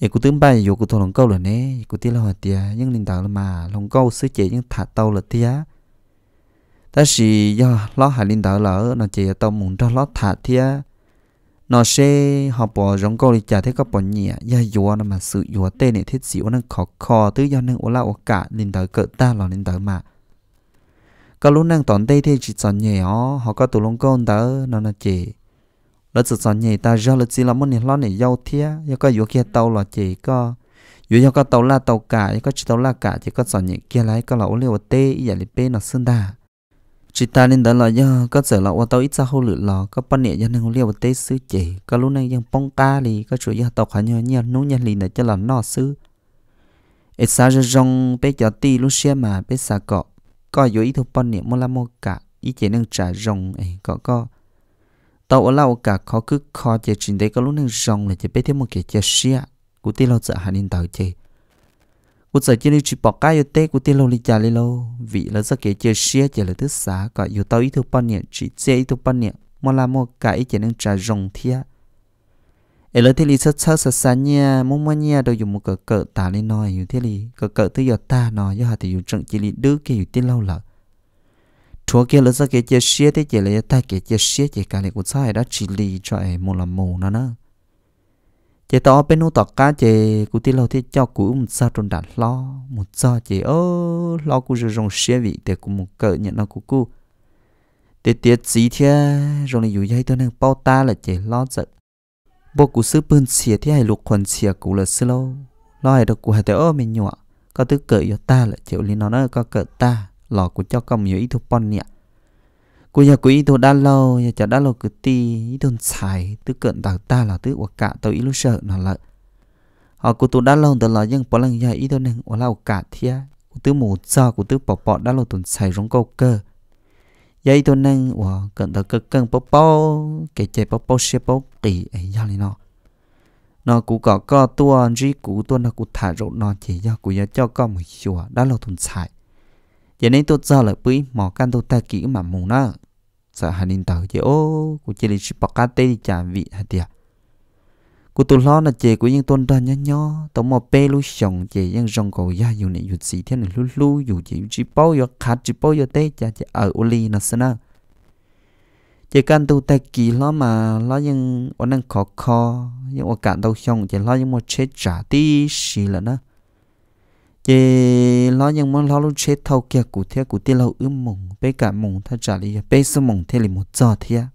giờ cũng tướng bay vô cũng thằng lòng câu rồi nè cũng tê lo tía dân lên đời mà lòng câu sứ chế nhưng thả tao là tía ta chỉ do lo hại lên đời lỡ nó chỉ tao muốn cho lo thả tía nó sẽ họ bỏ rong câu đi trả thế có bỏ nhẹ do yếu nó mà sự yếu tê này thiết xỉu nó khó khó tứ do nên ủa là ủa cả lên đời cỡ ta là lên đời mà có lúc năng tổn tê thì chỉ chọn nhẹ họ họ có tụ lông con đỡ nó là chị lỡ chỉ chọn nhẹ ta do lỡ chỉ là muốn lo này giàu thia do có vô kia tàu là chị có dù do có tàu là tàu cả do có chỉ tàu là cả chỉ có chọn nhẹ kia lại có là ô liu tê vậy là bê nó xưng đà chỉ ta nên đỡ là do có sợ là ô tàu ít sao hô lửa lò có bắn nhẹ do nên ô liu tê xứ chị có lúc này dân bông ca thì có chủ do tàu khả nhờ nhờ nú nhờ lì này cho là nó xứ ít sao rong bé cho ti lúc xe mà bé xa cọ có dù ý thuộc bọn niệm mô la mô cả ý chế nâng trả rồng ấy có có tàu ở lâu cả khó cứ khó chế trình đấy có lúc nâng rồng là chế bé thêm một cái chế xia cụ tiên lâu sợ hà nên tàu chế cụ sợ chế nên chỉ bỏ cái tê cụ tiên lâu đi trả lấy lâu vì là do cái chế xia chế là thứ xá có dù tàu ý thuộc bọn niệm chỉ chế ý thuộc bọn niệm mô la mô cả ý chế nâng trả rồng thiệt ấy lấy thế li sơ sơ sơ sơ nha mua mua nha đâu dùng một cỡ cỡ ta lên nói dùng thế li cỡ cỡ tới giờ ta nói do hà thì dùng trận chỉ li đứa kia dùng tiền lâu lợ chúa kia lấy sơ kia chia sẻ thế chỉ lấy ta kia chia sẻ chỉ cả này cũng sai đó chỉ li cho ấy một làm mù nó nó. chị tao bên nô tọt cá chị cụ tí lâu thế cho cụ một sao trôn đặt lo một sao chị ô lo cụ rồi rong xe vị để cụ một cỡ nhận nó của cụ để tiết gì thế rồi này dù dây tôi đang bao ta là chị lo giật bố cụ sư bươn xìa thì hay lục quần xìa cụ là sư lâu lo hay được cụ hay tới ơ mình nhọ có tư cỡ cho ta là chịu lý nó nó có cỡ ta lò cụ cho công nhiều ý thu pon nè cụ nhà cụ ý thu đa lâu nhà chả đa lâu cứ ti ý thu xài tư cỡ đào ta là tư của cả tàu ý lúc sợ nó lợi họ cụ tu đa lâu từ là nhưng bỏ lần nhà ý thu nên hoặc là cả thia cụ tư mù cho cụ tư bỏ bỏ đa lâu tuần xài giống câu cơ vậy tôi nên wow cần tờ cơ cần bố bố cái chế bố bố xe bố tì ấy ra này nó nó cũng có có tua rí cú tua nó cũng thả rộn nó chỉ do cũng cho con một chùa đã lâu thùng xài vậy nên tôi giờ là bưởi mò can tôi ta kỹ mà mù nó sợ hành tàu chứ ô cũng chỉ là chỉ bọc cá tê đi chạm vị hả tiệt กูตุล้อนะเจกูยังต้นดันยันย่อต่อมาเปลุชงเจยังจงกูยาอยู่ในหยุดสีเท่านั้นลู่ลู่อยู่เจจีป้อยขาดจีป้อยเตจะจะเอออุลีนะสนะเจกันตัวแต่กี่ล้อมาล้อยังวันนั้นขอคอยังโอกาสตัวชงเจล้อยังมาเช็ดจ่าตีสีละนะเจล้อยังมันล้อลู่เช็ดเท่าแก่กูเท่ากูเท่าเราอึมมงไปกะมงถ้าจ่าลีไปสมงเท่าลิมจอเท่า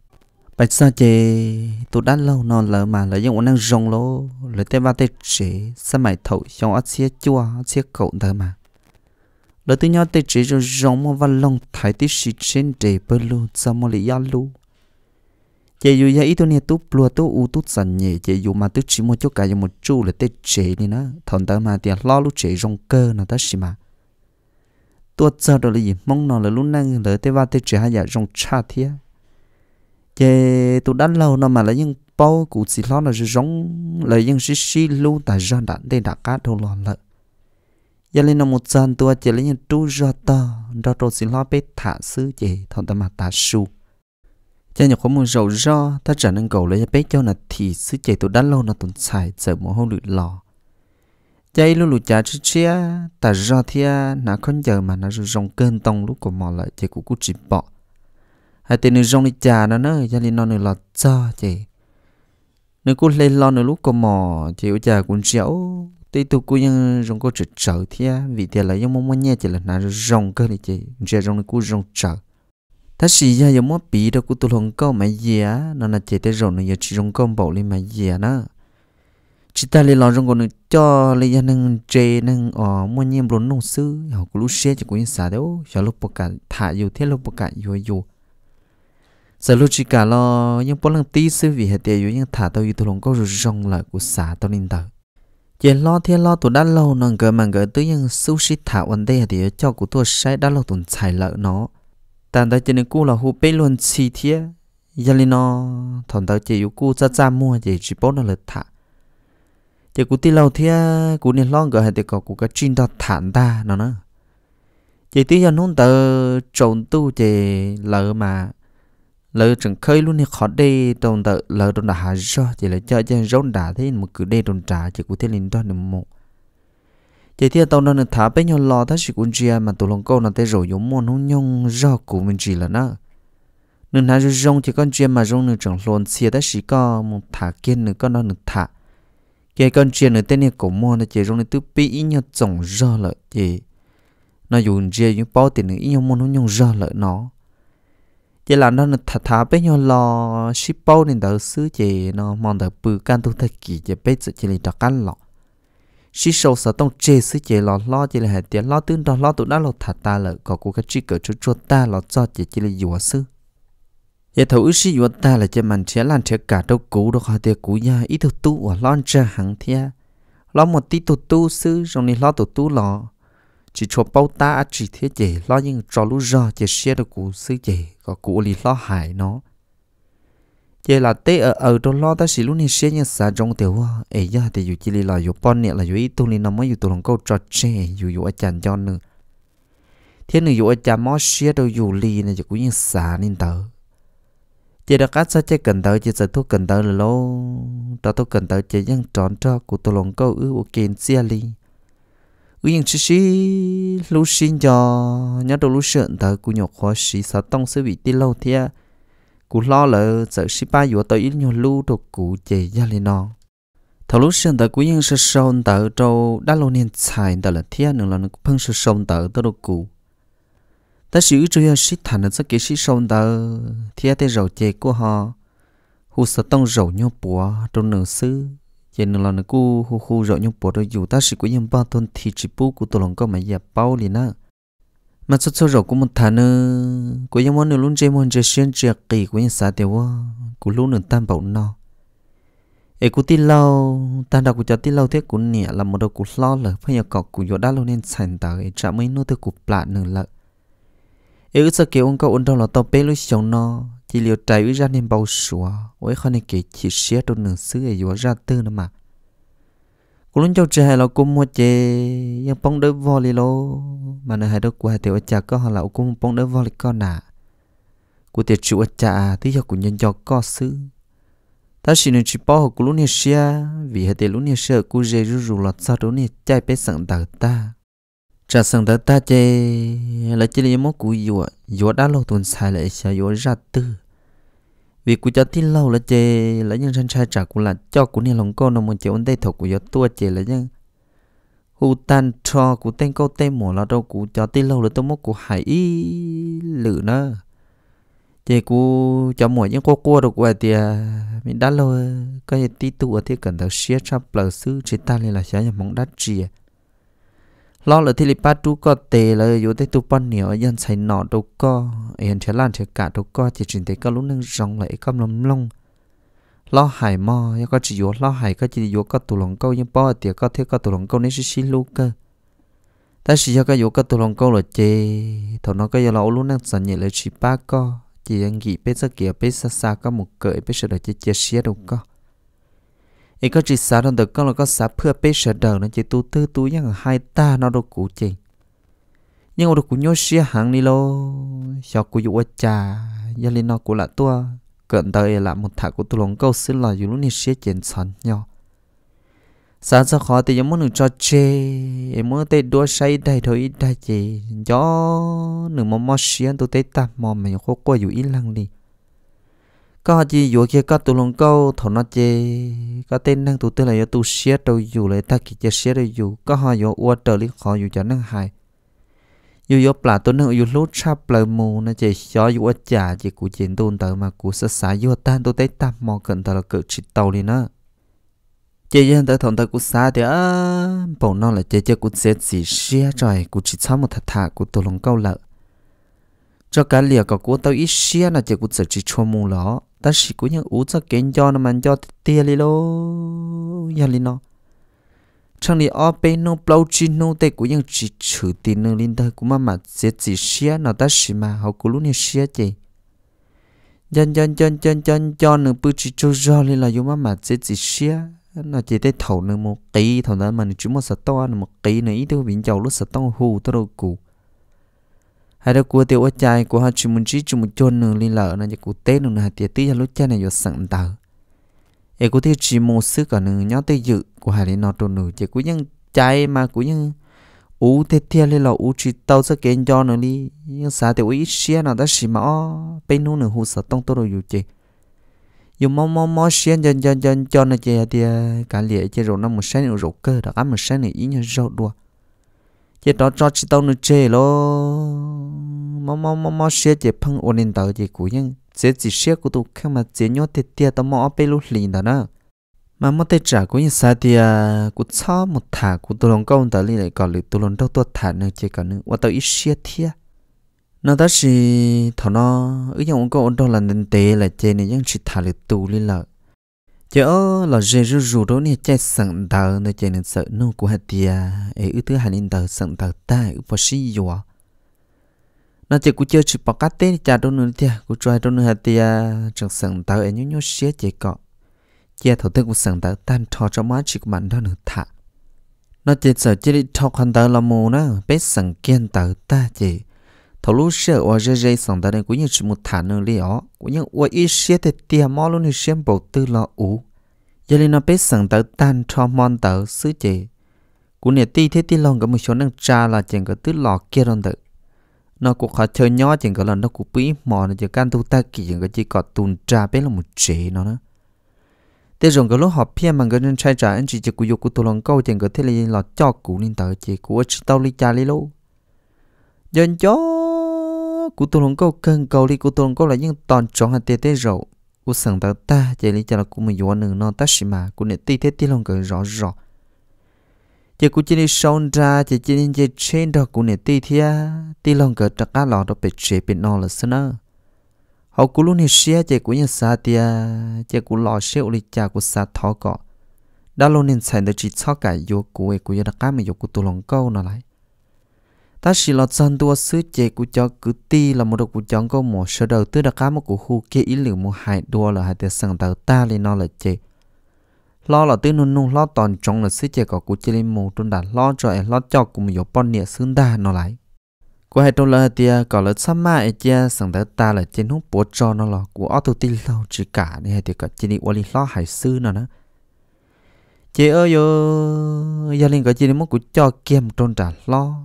bây giờ chị tôi đã lâu nó lỡ mà lỡ dùng năng rong lô lỡ tê ba tê chỉ sao mày thổi trong ắt xía chua xía cậu thơ mà lỡ tôi nhau tê chỉ cho rong mà và lòng thái tê xịt trên để bơ lô sao mà lại yal lô chị dù ya tôi nè tôi plua tôi u tôi sẵn nhẹ chị dù mà tôi chỉ một chút cả một chút là tê chỉ đi nữa thằng à, tớ mà tiền lo lúc chỉ rong cơ nó ta xí mà tôi chờ đợi gì mong nó là lúc năng lỡ tê ba tê chỉ hai giờ rong cha thiệt chế tụ đã lâu nó mà là những bao cụ chỉ lo là giống là những xí xí lưu tại ra đã để đã cá thâu lòn lợi giờ lên nó một trận tua chế lấy những tu ra ta ra trâu chỉ lo bé thả sư chế thằng ta mà ta su chế nhiều không muốn giàu do ta trở nên cầu lấy bé cho là thì sư chế tụ đã lâu là tụt xài giờ mồ hôi lụi lò chế lúc lụi chả chứ chia ta ra thì nó không giờ mà nó rong cơn tông lúc của mò lại chế cũng cũng chỉ bỏ hay tên nữ rong đi trà nó nó gia đình nó nữ là cho chị nữ cô lên lo nữ lúc có mò chị ở trà cũng xéo tí tu cũng ยัง rong có trợ trợ thia vì thế là ยัง mong muốn nhẹ chị là nãy rong cơ đi chị chị rong nữ cũng rong trợ ta sĩ gia giờ mua bì đó cũng tu lòng câu mà dìa nó là chị tới rồi nó giờ chị rong câu bảo lên mà dìa nó chỉ ta lên lo rong còn cho lên ra năng chê năng ở mua nhem luôn nông sư họ cũng lúc xe chị cũng như xả đâu cho lúc bọc cả thả dù thế lúc bọc cả dù dù sau lúc chỉ cả lo nhưng bốn lần tí sư vì hệ tiền yếu nhưng thả tao yêu thùng có rồi rong lại của xã tao linh tao giờ lo thiên lo tụ đã lâu nâng cờ mà cờ tứ nhưng sushi thả vấn đề thì cho của tôi sai đã lâu tụn xài lợ nó tàn chỉ nên cũ là hụp bê luôn xì thiê giờ lên nó thằng tao chỉ yêu cũ ra ra mua chỉ chỉ bốn là thả chỉ cũ tí lâu thiê cũ nên lo cờ hệ tiền có cũ cái chuyên đó thản ta nó nó. chỉ tí giờ nông tờ trộn tu chỉ lợi mà lỡ chẳng khơi luôn thì khó đi tồn tại lỡ tồn tại hà do chỉ là cho cho rốn đã thế một cứ đi tồn trả chỉ có thể lên đó được một chỉ thì tao nó thả bấy nhiêu lo ta chỉ quân chia mà tụi lòng câu là thế rồi giống môn không nhung do của mình chỉ là nó nên hai rong chỉ con chia mà rong nữa chẳng luôn xia ta chỉ có một thả kiên nữa con nó được thả cái con chia nữa tên này cổ môn là chỉ rong nó tứ bị ý nhau chồng do lợi chỉ nó dùng chia những bao tiền nữa ý môn không nhung do lợi nó chỉ là nó thà thà bé nhau lo ship bao nên đỡ xứ chị nó mong đợi bự can tu thay kỳ chị bé chị chỉ là trọ can lọ xí sâu sợ tông chê xứ chị lo lo chỉ là hạt tiền lo tương đó lo tụi nó lo thà ta lợ có của cái chi cỡ chút chút ta lo cho chị chỉ là dùa xứ vậy thầu ước gì dùa ta là cho mình sẽ làm sẽ cả đâu cũ đâu họ tiền cũ nhà ít thầu tu ở lo ra hẳn thia lo một tí tu tu xứ rồi nên lo tu tu lọ chỉ cho bao ta chỉ thế chị lo những trò lũ rò chị xe được cụ sư chị có cụ lì lo hại nó chị là tê ở ở đâu lo ta chỉ lũ này xe nhà xã trong tiểu hoa ấy giờ thì dù chỉ lì là dù bon nè là dù ý tu lì nằm ở dù tu lòng câu trò chê dù dù ở chàng cho nữa thế nữa dù ở chàng mó xe đâu dù lì này chỉ cũng như xã nên tớ chị đã cắt sao chị cần tới chị sẽ thuốc cần tới là lâu đó thuốc cần tới chị vẫn tròn cho cụ tu lòng câu ư ok xe lì yên chỉ sĩ lưu sinh cho nhớ đầu lưu sợn thở cú nhọc khó sĩ sao tông sẽ bị đi lâu thế cú lo lỡ sợ sĩ ba vừa tới ít nhiều lưu đồ cú chạy gia lên nó thầu lưu sợn thở cú nhân sơ sông thở trâu đã lâu niên xài thở là thế nữa là nó phân sơ sông thở tới đồ cú ta sử cho yên xí thản nó sẽ kỹ sĩ sông thở thế thế rầu chạy của họ hú sợ tông rầu nhau bùa trong nửa xứ giờ nó là nó cú khu khu rõ nhung bộ rồi dù ta sĩ của nhung ba thôn thì chỉ bù của tổ lòng có mấy giờ bao liền á mà sốt sốt rồi cũng một tháng nữa của nhung món luôn chơi món chơi xuyên chơi kỳ của nhung xã tiêu á của luôn nữa tam bảo nó ấy của tin lâu ta đọc của cho tin lâu thế của nhẹ là một đầu của lo lợ phải nhờ cọc của giờ đã lâu nên sành tới trả mấy nô thứ của plạ nữa lợ ấy cứ sợ kiểu ông cậu ôn đâu là tao bé lúc sống nó chỉ liệu trái với ra nên bao sủa với khó nên kể chỉ xé trong nửa xứ ấy vừa ra tư nữa mà cô luôn cháu trẻ là cô mua chè nhưng bông đỡ vò lì lô mà nơi hai đứa qua thì tiểu chả có họ là cô mua bông đỡ vò lì con nà cô tiệt chủ chả tí cho cô nhân cho có xứ ta chỉ nên chỉ bảo họ cô luôn nhớ xia vì hai tiệt luôn nhớ xia cô dễ rủ rủ lọt sao đó nhớ chạy bé sẵn đào ta trả sẵn đào ta chè là chỉ là một cô vừa vừa đã lâu tuần sai lại sẽ vừa ra tư vì cụ cho tin lâu là chê là những sanh sai trả cụ là cho cụ nên lòng con nó muốn chịu ổn đây thọ của cho tua chê là những hụ tan cho cụ tên câu tên mỏ là đâu cụ cho tin lâu là tôi mất của hải y lử nó chê cụ cho mỗi những cô cua được quẹt thì à, mình đã lâu cái gì tí tụ thì cần thảo xía cho bờ sư chỉ ta lên là sẽ nhà mong đắt chìa lo là thì lịch ba có tệ là yếu thế tu bận nhiều dân say nọ đâu có hiện trở lan trở cả đâu có chỉ chuyển tới có lúc nâng rong lại có lồng lồng lo hải mò có chỉ yếu lo hải có chỉ yếu có tụ lồng câu nhưng bao tiệc có thiết có tụ lồng câu nên xí xí luôn cơ ta chỉ cho cái yếu có tụ lồng câu là chê thằng nó cái yếu là lúc nâng sẵn nhẹ là chỉ ba co chỉ anh nghĩ biết sao kia biết xa xa có một cởi biết sợ là chỉ chia sẻ đâu có ý có chỉ xả đơn con là có xả phưa bê sợ đầu nó chỉ tu tư tu yang hai ta nó đâu cũ chỉ nhưng mà đâu cũ nhớ xia hàng đi lo cho cũ dụ ở trà gia linh nó cũ là tua cận tới là một thả của tu lòng câu xin là dù lúc này xia chèn sẵn nhau sáng ra khó thì giống muốn cho chê em muốn tê đua say đây thôi ít đây chị gió nửa mò mò xiên tôi tê tạm mò mình khô qua dù ít lăng đi có gì vừa kia có tụ lòng câu thọ nó chê có tên năng tụ tên là do tụ xiết đâu dù lấy ta kia chơi xiết đâu dù có họ do uo trở lý khó dù cho năng hại dù do plà tụ năng dù lút cha plà mù nó chê cho dù uo chả chỉ cụ chiến tụ tờ mà cụ sơ xá dù tan tụ tế tam mò cần tờ là cự chỉ tàu đi nữa chê dân tờ thằng tờ cụ xá thì á bầu nó là chê chê cụ xét gì xiết rồi cụ chỉ sáu một thật thà cụ tụ lòng câu lợ cho cá lìa có cụ tao ít xiết là chê cụ sợ chỉ cho mù lỏ ta chỉ có những ủ cho kiến cho nó mà cho tia li lô nhà li nó chẳng đi ở bên nó bao chi nó tê của những chỉ trừ tiền nó linh đời của mà mà sẽ chỉ xia nó ta chỉ mà họ cũng luôn xia chị chân chân chân chân chân cho nó bự chỉ cho ra li là yêu mà mà sẽ chỉ xia nó chỉ để thầu nó một ký thầu đó mà nó chỉ một sạt to nó một ký nó ít đâu biển chầu lúc sạt to hù tao đâu cụ hai đứa cua tiêu ở chai của họ chỉ muốn chỉ chỉ chôn nương lên lợ nó chỉ cụ tế nương là tiệt tí cho lúc chai này vừa sẵn tờ ấy cụ tiêu chỉ một sức cả nương nhớ tới dự của hai đứa nó trôn nương chỉ cụ nhân chai mà cụ nhân ú thế thiên lên lọ ú chỉ tao sẽ kén cho nương đi nhưng sao tiêu ít xia nào đó chỉ mà bên nương nương hú sợ tông tôi rồi chị dù mò mò mò xuyên dần dần dần cho nó chơi thì cả lệ chơi rồi nó một sáng nữa rồi cơ đã cả một sáng này ý như rồi đùa chỉ đó cho chỉ tao nó chê lo mà mà mà mà xe chỉ phăng ổn định tao chỉ cú nhưng chế chỉ xe của tụ khi mà chế nhớ thì tia tao mà bê lúc liền đó nè mà mà tê trả của những sao tia à, của cho một thả của tụ lòng công tao lại còn lựa tụ lòng đâu tụ thả nữa chỉ còn nữa và tao ít xe thia nó đó là thằng nó ở trong ông có ổn đâu là nên tê là chế này nhưng chỉ thả lựa tụ liền là chứ là dễ rủ rủ đó nè chạy sẵn tờ nè chạy nên sợ nô của hạt tia ấy ư thứ hai nên tờ sẵn tờ ta ư phải xí dùa nó chỉ cũng chơi chỉ bỏ cát tên cha đâu nữa tia cũng chơi đâu nữa hạt tia chẳng sẵn tờ ấy nhớ nhớ xé chạy cọ chia thổ tên cũng sẵn tờ tan thọ cho má chỉ của bạn đó nữa thà nó chỉ sợ chỉ đi thọ khăn tờ là mù nữa bé sẵn kiên tờ ta chỉ thầu lúc xe ở dây dây sòng đó này cũng như chỉ một thả nửa li ó cũng như ở ít xe thì tiền mò luôn thì xem bầu tư lo ủ giờ lên nó biết sòng tới tan cho mòn tới xứ chị cũng như ti thế ti lòng cái một số năng trà là chẳng có tư lọ kia rồi tự nó cũng khó chơi nhỏ chẳng có là nó cũng bí mò nó chỉ can tu ta kỳ chẳng có chỉ có tuần trà biết là một chế nó nữa thế rồi cái lúc họp phe mà người dân trai trả anh chỉ chỉ cú dục cú tu lòng câu chẳng có thế là cho cú nên tới chỉ cú chỉ tao ly trà ly lô dân cho cụ tôi không có cần cầu đi cụ tôi không có là những toàn chọn hạt tê tê rậu cụ sẵn tao ta chỉ lý cho là cụ mình dùng nương non ta xí mà cụ này tê tê tê lòng cỡ rõ rõ chỉ cụ chỉ đi sâu ra chỉ chỉ đi chỉ trên đó cụ này tê thia tê lòng cỡ trắc cá lọ đó bị chế bị nó là sao? họ cụ luôn này xia chỉ cụ nhà xa tia chỉ cụ lọ xia uli cha cụ xa thọ cọ đã luôn nên xảy được chỉ cho cả vô cụ ấy cụ nhà đặc cá mà vô cụ tôi lòng câu nó lại ta chỉ là chân tua sứ chế của cho cứ ti là một đồ của chọn có một số đầu tư đã cá một của khu kia ý liệu một hai đua là hai tiền sẵn tàu ta lên nó là chế lo là tư nôn nôn lo toàn trong là sứ chế có của chế lên một trong đã lo cho em lo cho cùng một dấu bọn nhẹ xương đa nó lại của hai trong là hai tiền có là xăm ma ấy chia sẵn tàu ta là trên hút bố cho nó là của auto tin lâu chỉ cả nên hai tiền có chế đi qua đi lo hải sư nó nữa chị ơi yo gia linh có chị đi một của cho kem trôn trả lo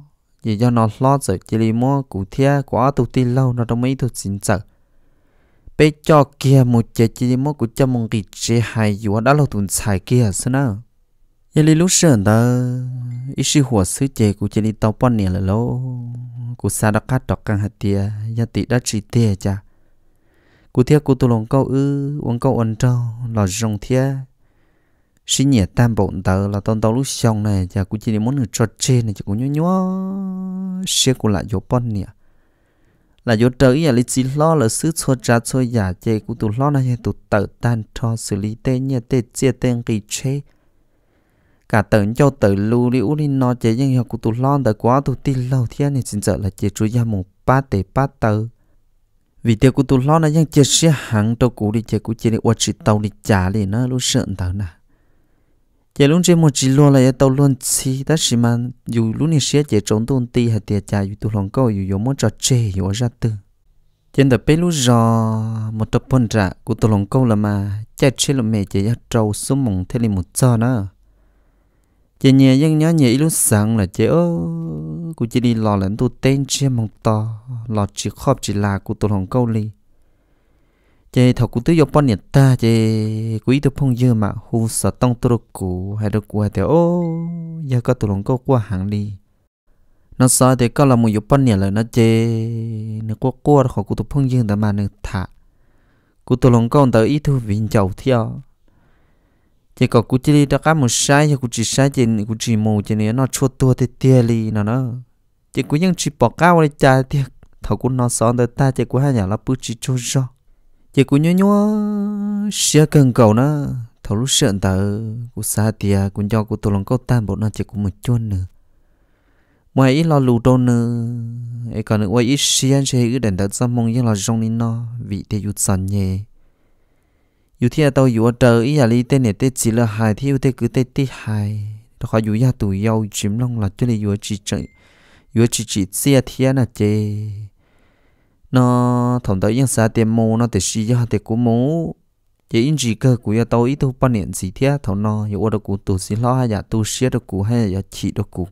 vì do nó lo sợ chỉ lì mua cụ thia quá tu tin lâu nó trong mấy tụ xin sợ bây cho kia một chế chỉ lì mua cụ cho mong kỳ chế hài dù đã lâu tuần xài kia sao nào giờ lì lúc sớm đó ý sư hòa sư chế cụ chỉ lì tàu bón nè là lâu cụ xa đã cắt đọc càng hạt tia gia tị đã chỉ tia cha cụ thia cụ tụ lòng câu ư uống câu ăn trâu lò rồng thia sĩ nhẹ tam bổn tờ là tôn tao lúc xong này cha cũng chỉ đi món người trò chê này cha cũng nhó nhó sẽ cũng lại vô bon nè là vô tới nhà lịch chỉ lo là sứ cho cha cho nhà chê cũng tụ lo này tụ tự tan cho xử lý tê nhẹ tê chia tên kỳ chê cả tưởng cho tự lưu liễu đi nó chơi nhưng hiệu cũng tụ lo đã quá tụ tin lâu thiên này xin sợ là chê chú gia một ba tê ba tờ vì tiêu của tụ lo này nhưng chê xe hàng cho cũ đi chê cũng chỉ để qua chỉ tàu đi trả liền nó lúc sợ tờ nào giờ lúc trên một chỉ lo là giờ tàu luôn chi đã xí mà dù lúc này xé chạy trong tôn ti hay tiệt chạy dù tụ lòng câu dù giống món trò chê dù ra tư trên tập bê lúc giờ một tập phun trả của tụ lòng câu là mà chạy chê là mẹ chạy ra trâu xuống mông thế là một giờ nữa chị nhẹ dân nhớ nhẹ lúc sáng là chị ơ của chỉ đi lò lẫn tụ tên chia mong to lò chỉ khóc chỉ là của tụ lòng câu li chế thọ cũng tới Japan nhật ta chế quý tới phong dơ mà hù sợ tông tôi cũ hay được qua thì ô giờ có tụi có qua hàng đi nó sợ thì có là một Japan nhật là nó chế nó qua qua họ cũng tụi phong dơ ta mà nó thả cũng tụi lòng con tới ít thôi viện chầu theo chế có cũng chỉ đi đã cá một sai cho cũng chỉ sai chế cũng chỉ mù chế này nó chua tua thì tia li nó nó chế chỉ bỏ cao để trả thì thọ cũng nó sợ tới ta chế cũng hai nhà là bứt chỉ chua rồi chỉ cũng nhớ nhớ xe cần cầu nó thấu lúc sợn tờ của xa tìa cũng cho của tôi lòng có tan bộ nó chỉ cũng một chôn nữa mày ít lo lù đôn nữa ấy còn nữa ngoài ít xe sẽ ít đánh tờ ra mong như là trong nên nó vị thế yut sàn nhẹ yut thia tàu yut tờ ý là đi tên này tên chỉ là hai thì yut tên cứ tên thứ hai đó khỏi yêu ya tù yau chiếm long là cho nên yêu chỉ chạy yêu chỉ chỉ xe thia là chê nó thằng tới yên xa tiền mù nó thì xí cho thì cũng mù chỉ in chỉ cơ của tao ít thu bao nhiêu gì thế thằng nó hiểu được cũng tu sĩ lo hay là dạ tu sĩ được cũng hay là dạ chỉ được cũng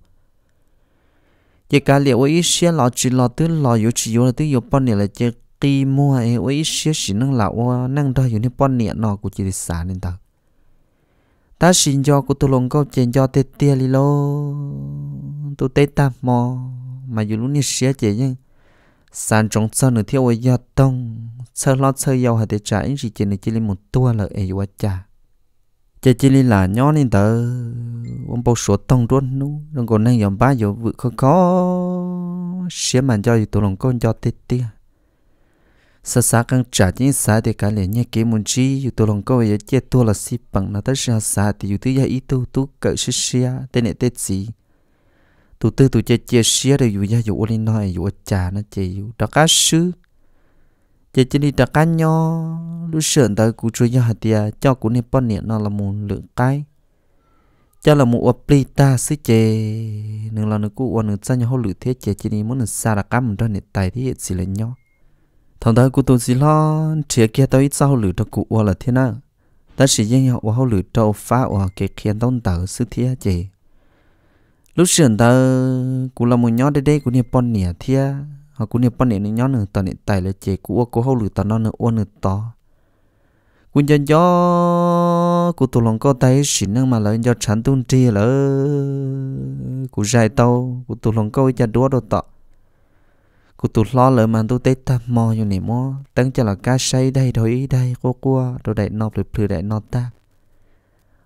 chỉ cả liệu ấy sĩ lo chỉ lo tức lo yếu chỉ hiểu là tức yếu bao nhiêu là chỉ kỳ mua ấy ấy sĩ chỉ năng là ô năng đó hiểu nên bao nhiêu nó cũng chỉ xả nên tao ta xin cho của tôi lòng câu chuyện cho tê tê đi lô tôi tê ta mò mà dù lúc này sĩ chỉ nhưng san trong sau nửa thiếu ôi ya tông sơ lo sơ yêu hạt để trả anh chỉ chỉ nửa chỉ lên một tua là ấy quá cha cha chỉ lên là nhỏ nên tớ ông bố số tông luôn nú rồi còn nay dòng ba giờ vừa khó khó xé màn cho tụi lòng con cho tê tê, sa sa căng trả chính sa thì cả liền nhé kế muốn chi dù tôi lòng câu vậy chết tua là si bằng nó tất ra sa thì dù thứ gia tu tu cỡ xí xia tên này tê gì tụ tư tụ chơi chia sẻ rồi dụ ra dụ lên nói dụ trà nó chơi dụ đặc cá sư chơi chơi đi đặc cá nho lúc sườn tới cụ chơi nhau hạt tiề cho cụ nên bao nhiêu nó là một lượng cái cho là một appli ta sư chơi nương là nương cụ nương sang nhau hậu lử thế chơi chơi đi muốn nương xa đặc cá mình đó nè tài thì hết xì lên nhau thằng tới cụ tụ gì lo chơi kia tới ít sau lử đặc cụ là thế nào ta sử dụng họ hậu lử trâu phá hoặc kẹt khiến tông tử sư thế chơi lúc sườn ta cũng là một nhóm đây đây cũng nhập bọn nè thia hoặc cũng nhập bọn nè nhóm nữa tao nè tài là chế của của hậu lử tao nó nữa uôn nữa to cũng dân gió của tụ lòng có tay xin năng mà lại do sản tuôn tri lỡ của dài tàu của tụ lòng có cha đúa đồ tọ của tụ lo lỡ mà tôi tết ta mò như này mò tăng cho là ca say đây thôi đây cô qua đồ đại nọ được thừa đại nọ ta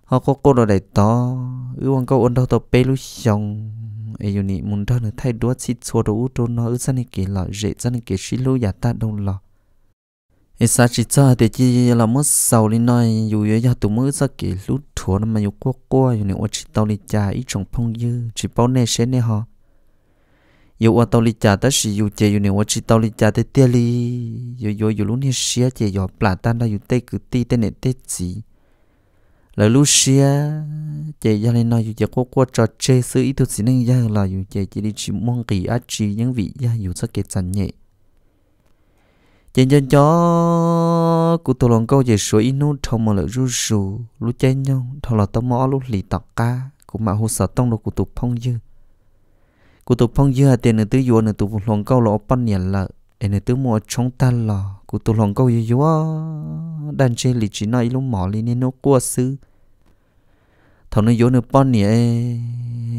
họ có cô đồ đầy to ư hoàng câu ôn đâu tàu bê lúc xong ấy dù nị muốn đâu nữa thay đuối xịt xua đồ út nó ư dân này kể lọ rễ dân này kể xí lô giả ta đông lọ ấy sa chỉ cho thì chỉ là mất sầu lên nói dù yếu giờ tụi mới sa kể lúc thua nó mà dù quốc qua dù nị ôn chỉ tàu đi trà ít trồng phong dư chỉ bao nè sẽ nè họ yêu ở tàu lịch trả ta sử dụng chơi yêu nếu chỉ tàu lịch trả tới tiền li yêu yêu yêu luôn nè xia chơi yêu plà tan ra yêu tây cứ ti nè này tết là Lucia chị gia lên nói dù chị qua qua trò chơi sự ý thức xin ra là dù chị chỉ đi chỉ mong kỳ á chỉ những vị gia dù sắc kết sẵn nhẹ chị dân chó cụ tổ lòng câu về số ít nút thông mà là ru rù lúc chơi nhau thọ là tao mõ lúc lì tọt ca cụ mà hồ sở tông được cụ tụ phong dư cụ tụ phong dư tiền nữa tứ yuan nữa tụ vùng lòng câu là opan nhện là em nữa tứ mua chống ta là cụ tụ lòng câu yếu yếu đàn chơi lì chỉ nói lúc mỏ lì nên nó qua xứ thằng nó vô nó bón nè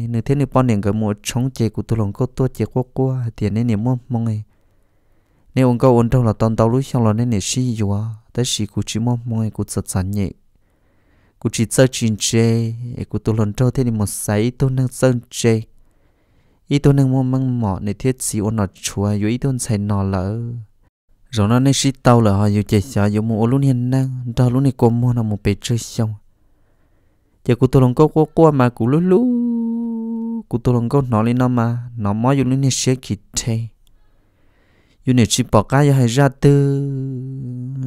nó thế nó bón nè cái mua chống chế của tôi lòng có tôi chế quá quá tiền này nè mua mong này nếu ông câu ông trong là toàn tàu lối xong là nên nè xí gì quá à, tới xí của chỉ mua mong này của sạch sạch nhẹ của chỉ sợ chín chế của tôi lòng cho thế nè một sấy tôi năng sơn chế ý tôi năng mua măng mỏ nè thiết xí ông nó chua dù ý tôi xài nọ lỡ rồi nó nên xí tao là họ dù chạy xó dù mua luôn hiện năng đó luôn này cô mua là một bể chơi xong thì cụ tôi lòng câu qua qua mà cụ lú lú cụ tôi lòng câu nói lên nó mà nó mới dùng lên sẽ kịp thế dùng để chỉ bỏ cái hay ra từ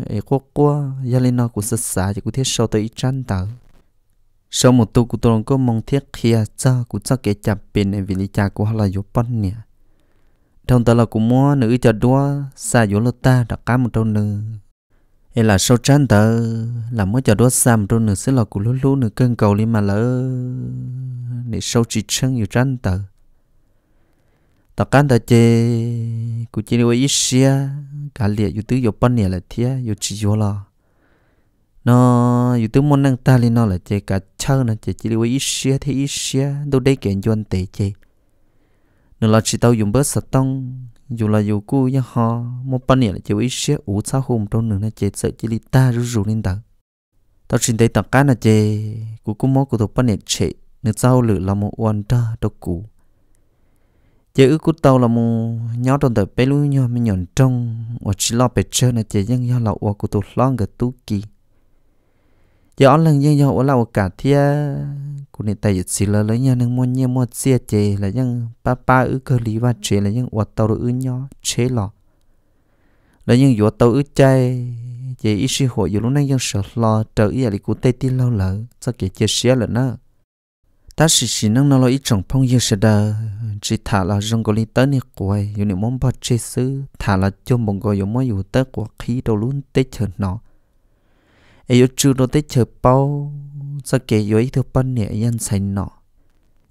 ấy qua qua giờ lên nó cụ sợ sợ thì cụ thiết sau tới ít chăn tờ sau một tu cụ tôi lòng câu mong thiết khi kia cha cụ cha kể chập bên này vì lý cha cụ hay là giúp bắn nè trong tờ là cụ mua nữ cho đua xa dỗ lô ta đã cá một trâu nữa hay là sâu chán tờ là mới cho đốt xăm rồi nữa sẽ là cụ lú lú nữa cơn cầu đi mà lỡ để sâu chỉ chân nhiều chán tờ tao cán tờ chê cụ chỉ đi ít xia cả liệt dù tứ dù bắn nè là thế, dù chỉ dù là nó dù tứ muốn năng ta lên nó là chê cả chân là chê chỉ đi ít xia thì ít xia đâu đấy kiện cho anh tệ chê nữa là chỉ tao dùng bớt sạch tông dù là dù cu ya ho một bản nhẹ là chịu ít xế ủ xã hùng trong nửa này chế sợ chỉ li ta rú rú lên tờ tao xin thấy tặng cá là chế cụ cũng mó cụ thuộc bản nhẹ chế nửa sau lửa là một oan ta đâu cụ chế ước cụ tao là một nhỏ trong tờ bé lu nhỏ mình nhọn trong và chỉ lo bề chơi là chế dân do là oa cụ thuộc lo người tu kỳ giờ ăn lần nhưng giờ ở lâu cả thia cũng nên tay xì lơ lấy nhau nên mua nhau mua xe chè là những ba ba ứ cơ lý và chè là những quạt tàu ứ nhó chế lọ là những quạt tàu ứ chay chè ý sĩ hội dù lúc nãy những sợ lo trở ý là cụ tê tê lâu lỡ cho kể chia sẻ lỡ nó ta chỉ chỉ năng nó lo ít trồng phong yêu sẽ đờ chỉ thả là rong gọi tới nè quay dù nếu mong bắt chế sư thả là cho mong gọi dù mới dù tới của khí đầu luôn tê chờ nó ai yo chu nó tới chờ bao sao kể yo ấy theo ban nè yan sành nọ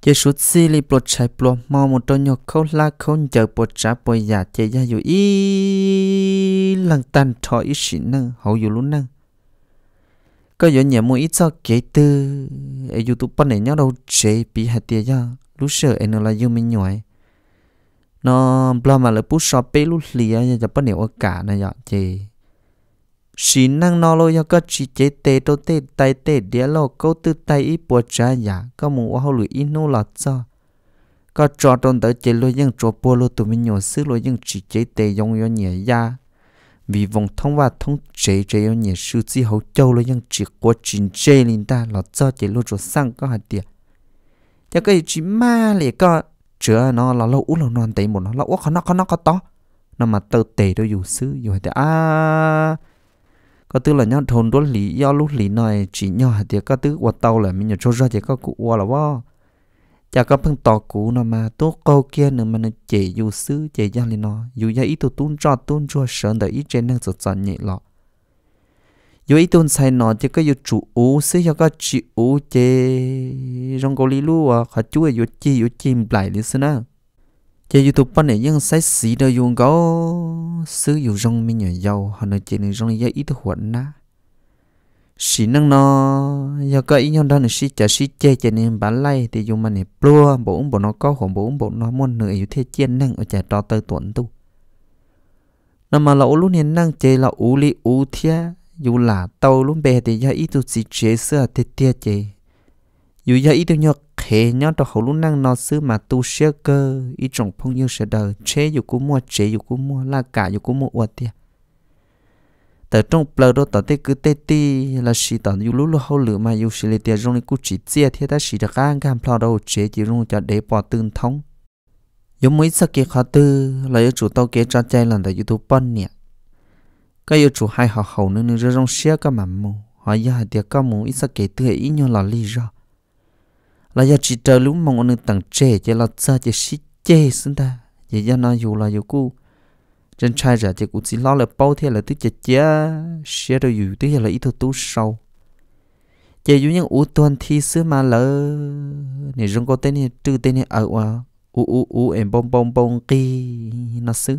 chế suốt xì li bột chạy bột mò một đôi nhọc khâu la khâu chờ bột trả bồi giả chơi, ra yo ý lăng tan thọ ý xịn năng hậu yo luôn năng có yo nhà mua ít sao kể từ ai yo tụ ban nè nhau đâu chơi, bị hạt tiền ra lú sợ ai nó là yêu mình nhồi nó bla mà là bút shop bê lú lìa giờ bắt nè ở cả này giờ chơi chỉ năng nó lo cho các chị chế tê tô tê tay tê đĩa lo câu tư tay ít bùa trả giả có muốn hoa lụy ít nô lọt cho có trò trong tới chế lo những trò bộ lo tụi mình nhỏ xứ lo những chỉ chế tê dùng yo nhẹ ya vì vòng thông và thông chế chế yo nhẹ sư chỉ hậu châu lo những chỉ quá trình chế linh ta lọt cho chế lo trò sang có hạt tiệt cho cái chỉ ma lệ có chữa nó là lâu ú lâu non tê một nó lâu nó có nó có nó có to nó mà tơ tê đâu dù xứ dù hạt à có tư là nhau thôn đuối lý do lúc lý này chỉ nhỏ thì có tư quạt tàu là mình nhớ cho ra thì có cụ quạt là bao chả có phân tỏ cũ nó mà tốt câu kia nữa mà nó chế dù sư chế ra lên nó dù ra ít tụ tuôn cho tuôn cho sớm để ít trên năng sụt sàn nhẹ lọ dù ít tuôn sai nó chỉ có dù chủ ú sư cho có chỉ ú chế trong câu lý lu à khá chú dù chi dù chim lại đi xưa nào chế youtube bên này những sách xí đó dùng có sử dụng rong mình nhỏ giàu họ nói chuyện này rong dây ít huấn na xí năng nó giờ có ý nhau đó này xí chả xí chế chế nên bán lại thì dùng mà này plua bố bố nó có khoảng bố bố nó muốn nửa yêu thế chiến năng ở chả to tới tuần tu nằm mà lẩu luôn hiện năng chế là u li u thia dù là tàu luôn bè thì giờ ít tu xí chế sữa thì tia chế dù giờ ít tu nhọc thế nhớ đó hậu lúc năng nó xứ mà tu sửa cơ ý trọng phong như sẽ đời chế dù cũng mua chế dù cũng mua la cả dù cũng mua uất tiệt tờ trong bờ đó tờ tê cứ tê ti là xì tờ dù lúc lúc hậu lửa mà dù xì lê tiệt rong lên cú chỉ chia thế ta xì được ăn cam plau đầu chế chỉ rong cho để bỏ tương thống dù mới sắc kia khó tư là yêu chủ tao kế cho chơi lần tại youtube bận nè cái yêu chủ hai họ hậu nữa nữa rong xia cái mà mù họ giờ tiệt cái mù ít sắc kia tư hệ ít nhau là lý do là giờ chỉ trời lúc mong ông tặng trẻ chỉ là cha chỉ xí chê xin ta chỉ do nó dù là dù cũ trên trai giờ chỉ cũng chỉ lo là bao thế là thứ chỉ chê sẽ đâu dù thứ là ít thôi tú sâu giờ dù những ủ tuần thi xưa mà lỡ này rong có tên này trừ tên này ở à u u u em bông bông bông kì, nó xứ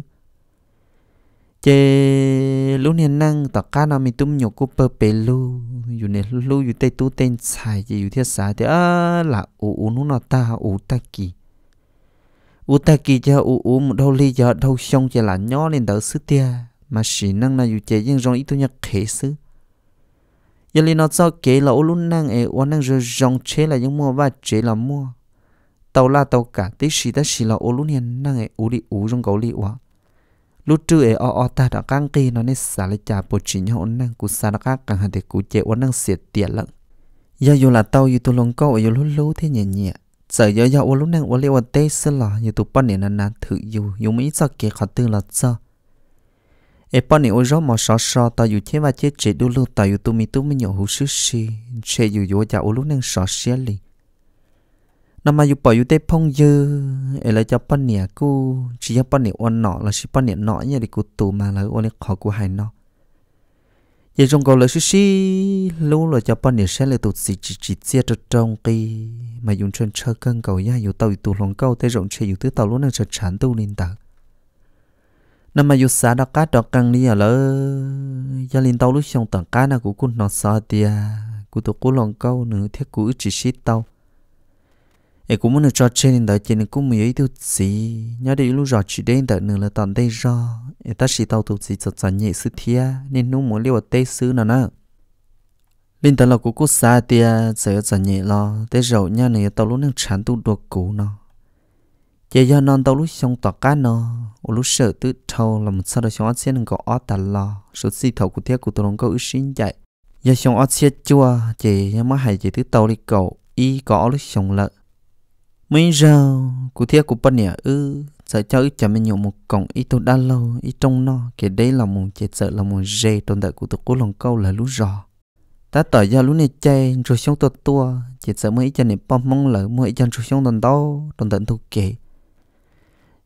chế lúc này năng tất cá nào mình tụm nhục của bờ bể lu dù này lu dù tây tu tên xài chế dù thiết xài thì à là u u nó nó ta u ta kỳ u ta kỳ cho u u một đâu ly cho đâu xong chế là nhỏ lên đỡ sứ tia mà xì năng là dù chế nhưng rong ít tu nhắc khế sứ giờ lên nó cho kế là u lúc năng ấy u năng rồi rong chế là những mua và chế là mua tàu la tàu cả tí xì ta xì là u lúc này năng ấy u đi u trong cầu li quá lúc trước ấy ở ta đã căng kỳ nó nên xả lại trả bộ chỉ nhau năng cú xả đã căng càng hẳn thì cụ chế ổn năng xịt tiền lận giờ dù là tàu dù tôi lòng câu dù lúc lúc thế nhẹ nhẹ giờ giờ giờ ổn lúc năng ổn liệu tê xí là dù tôi bắt nè nà nà thử dù dù mấy sao kể khó tư là sao ấy bắt nè ổn rõ mà sợ sợ tao dù chế và chế chế đu lúc tao dù tôi mi tôi mi nhỏ hú sư si chế dù dù giờ ổn lúc năng sợ xí lì năm mà bỏ yu tê phong dư ấy là cho bắn nè cô, chỉ cho bắn nè ôn nọ là chỉ bắn nè nọ nhá để cô tù mà là ôn khó cú hay nọ giờ trong cầu là xí xí lú là cho bắn nè sẽ là tụt xí chỉ chỉ chia cho trong kỳ mà dùng chân chơi cân cầu nhá yu tàu yu tù lòng câu tê rộng chơi yu tứ tàu luôn năng chơi chán tu linh tạc năm mà yu xá đó cá đó căng đi à lỡ gia linh tàu lúc xong tận cá nào cú cún nọ sợ tiệt cô tụ cú lòng câu nữa thiết cú chỉ xí tàu ấy cũng muốn cho trên đó trên cũng mới thấy thứ gì nhớ đi lúc rồi chỉ đến tận nửa là tận đây rồi ta chỉ tao tụ gì chật chật nhẹ sự thia nên nó muốn liều tê xứ nào nữa linh tao là của cô xa tia sẽ chật nhẹ lo tê rồi nhá này tao lúc đang chán tu đồ cũ nó giờ giờ non tao lúc xong tỏ cá nó ô lúc sợ tự thâu là một sao đó xong ăn xiên có ót tạt lo số xì thầu của thiệt của tôi không có ước xin chạy giờ xong ót xiết chua chỉ nhớ má hay chỉ thứ tao đi cầu y có lúc xong lợn mấy giờ cụ thiết cụ bắt nè ư sợ cho ư chả mình nhiều một cổng ít tôi đã lâu ít trong nó kể đây là một chết sợ là một dê tồn tại của tôi cố lòng câu là lú rò ta tỏ ra lú này chơi rồi xong tôi tua chết sợ mấy chân này bom mong lỡ mỗi chân rồi xong tồn đâu tồn tại tôi kể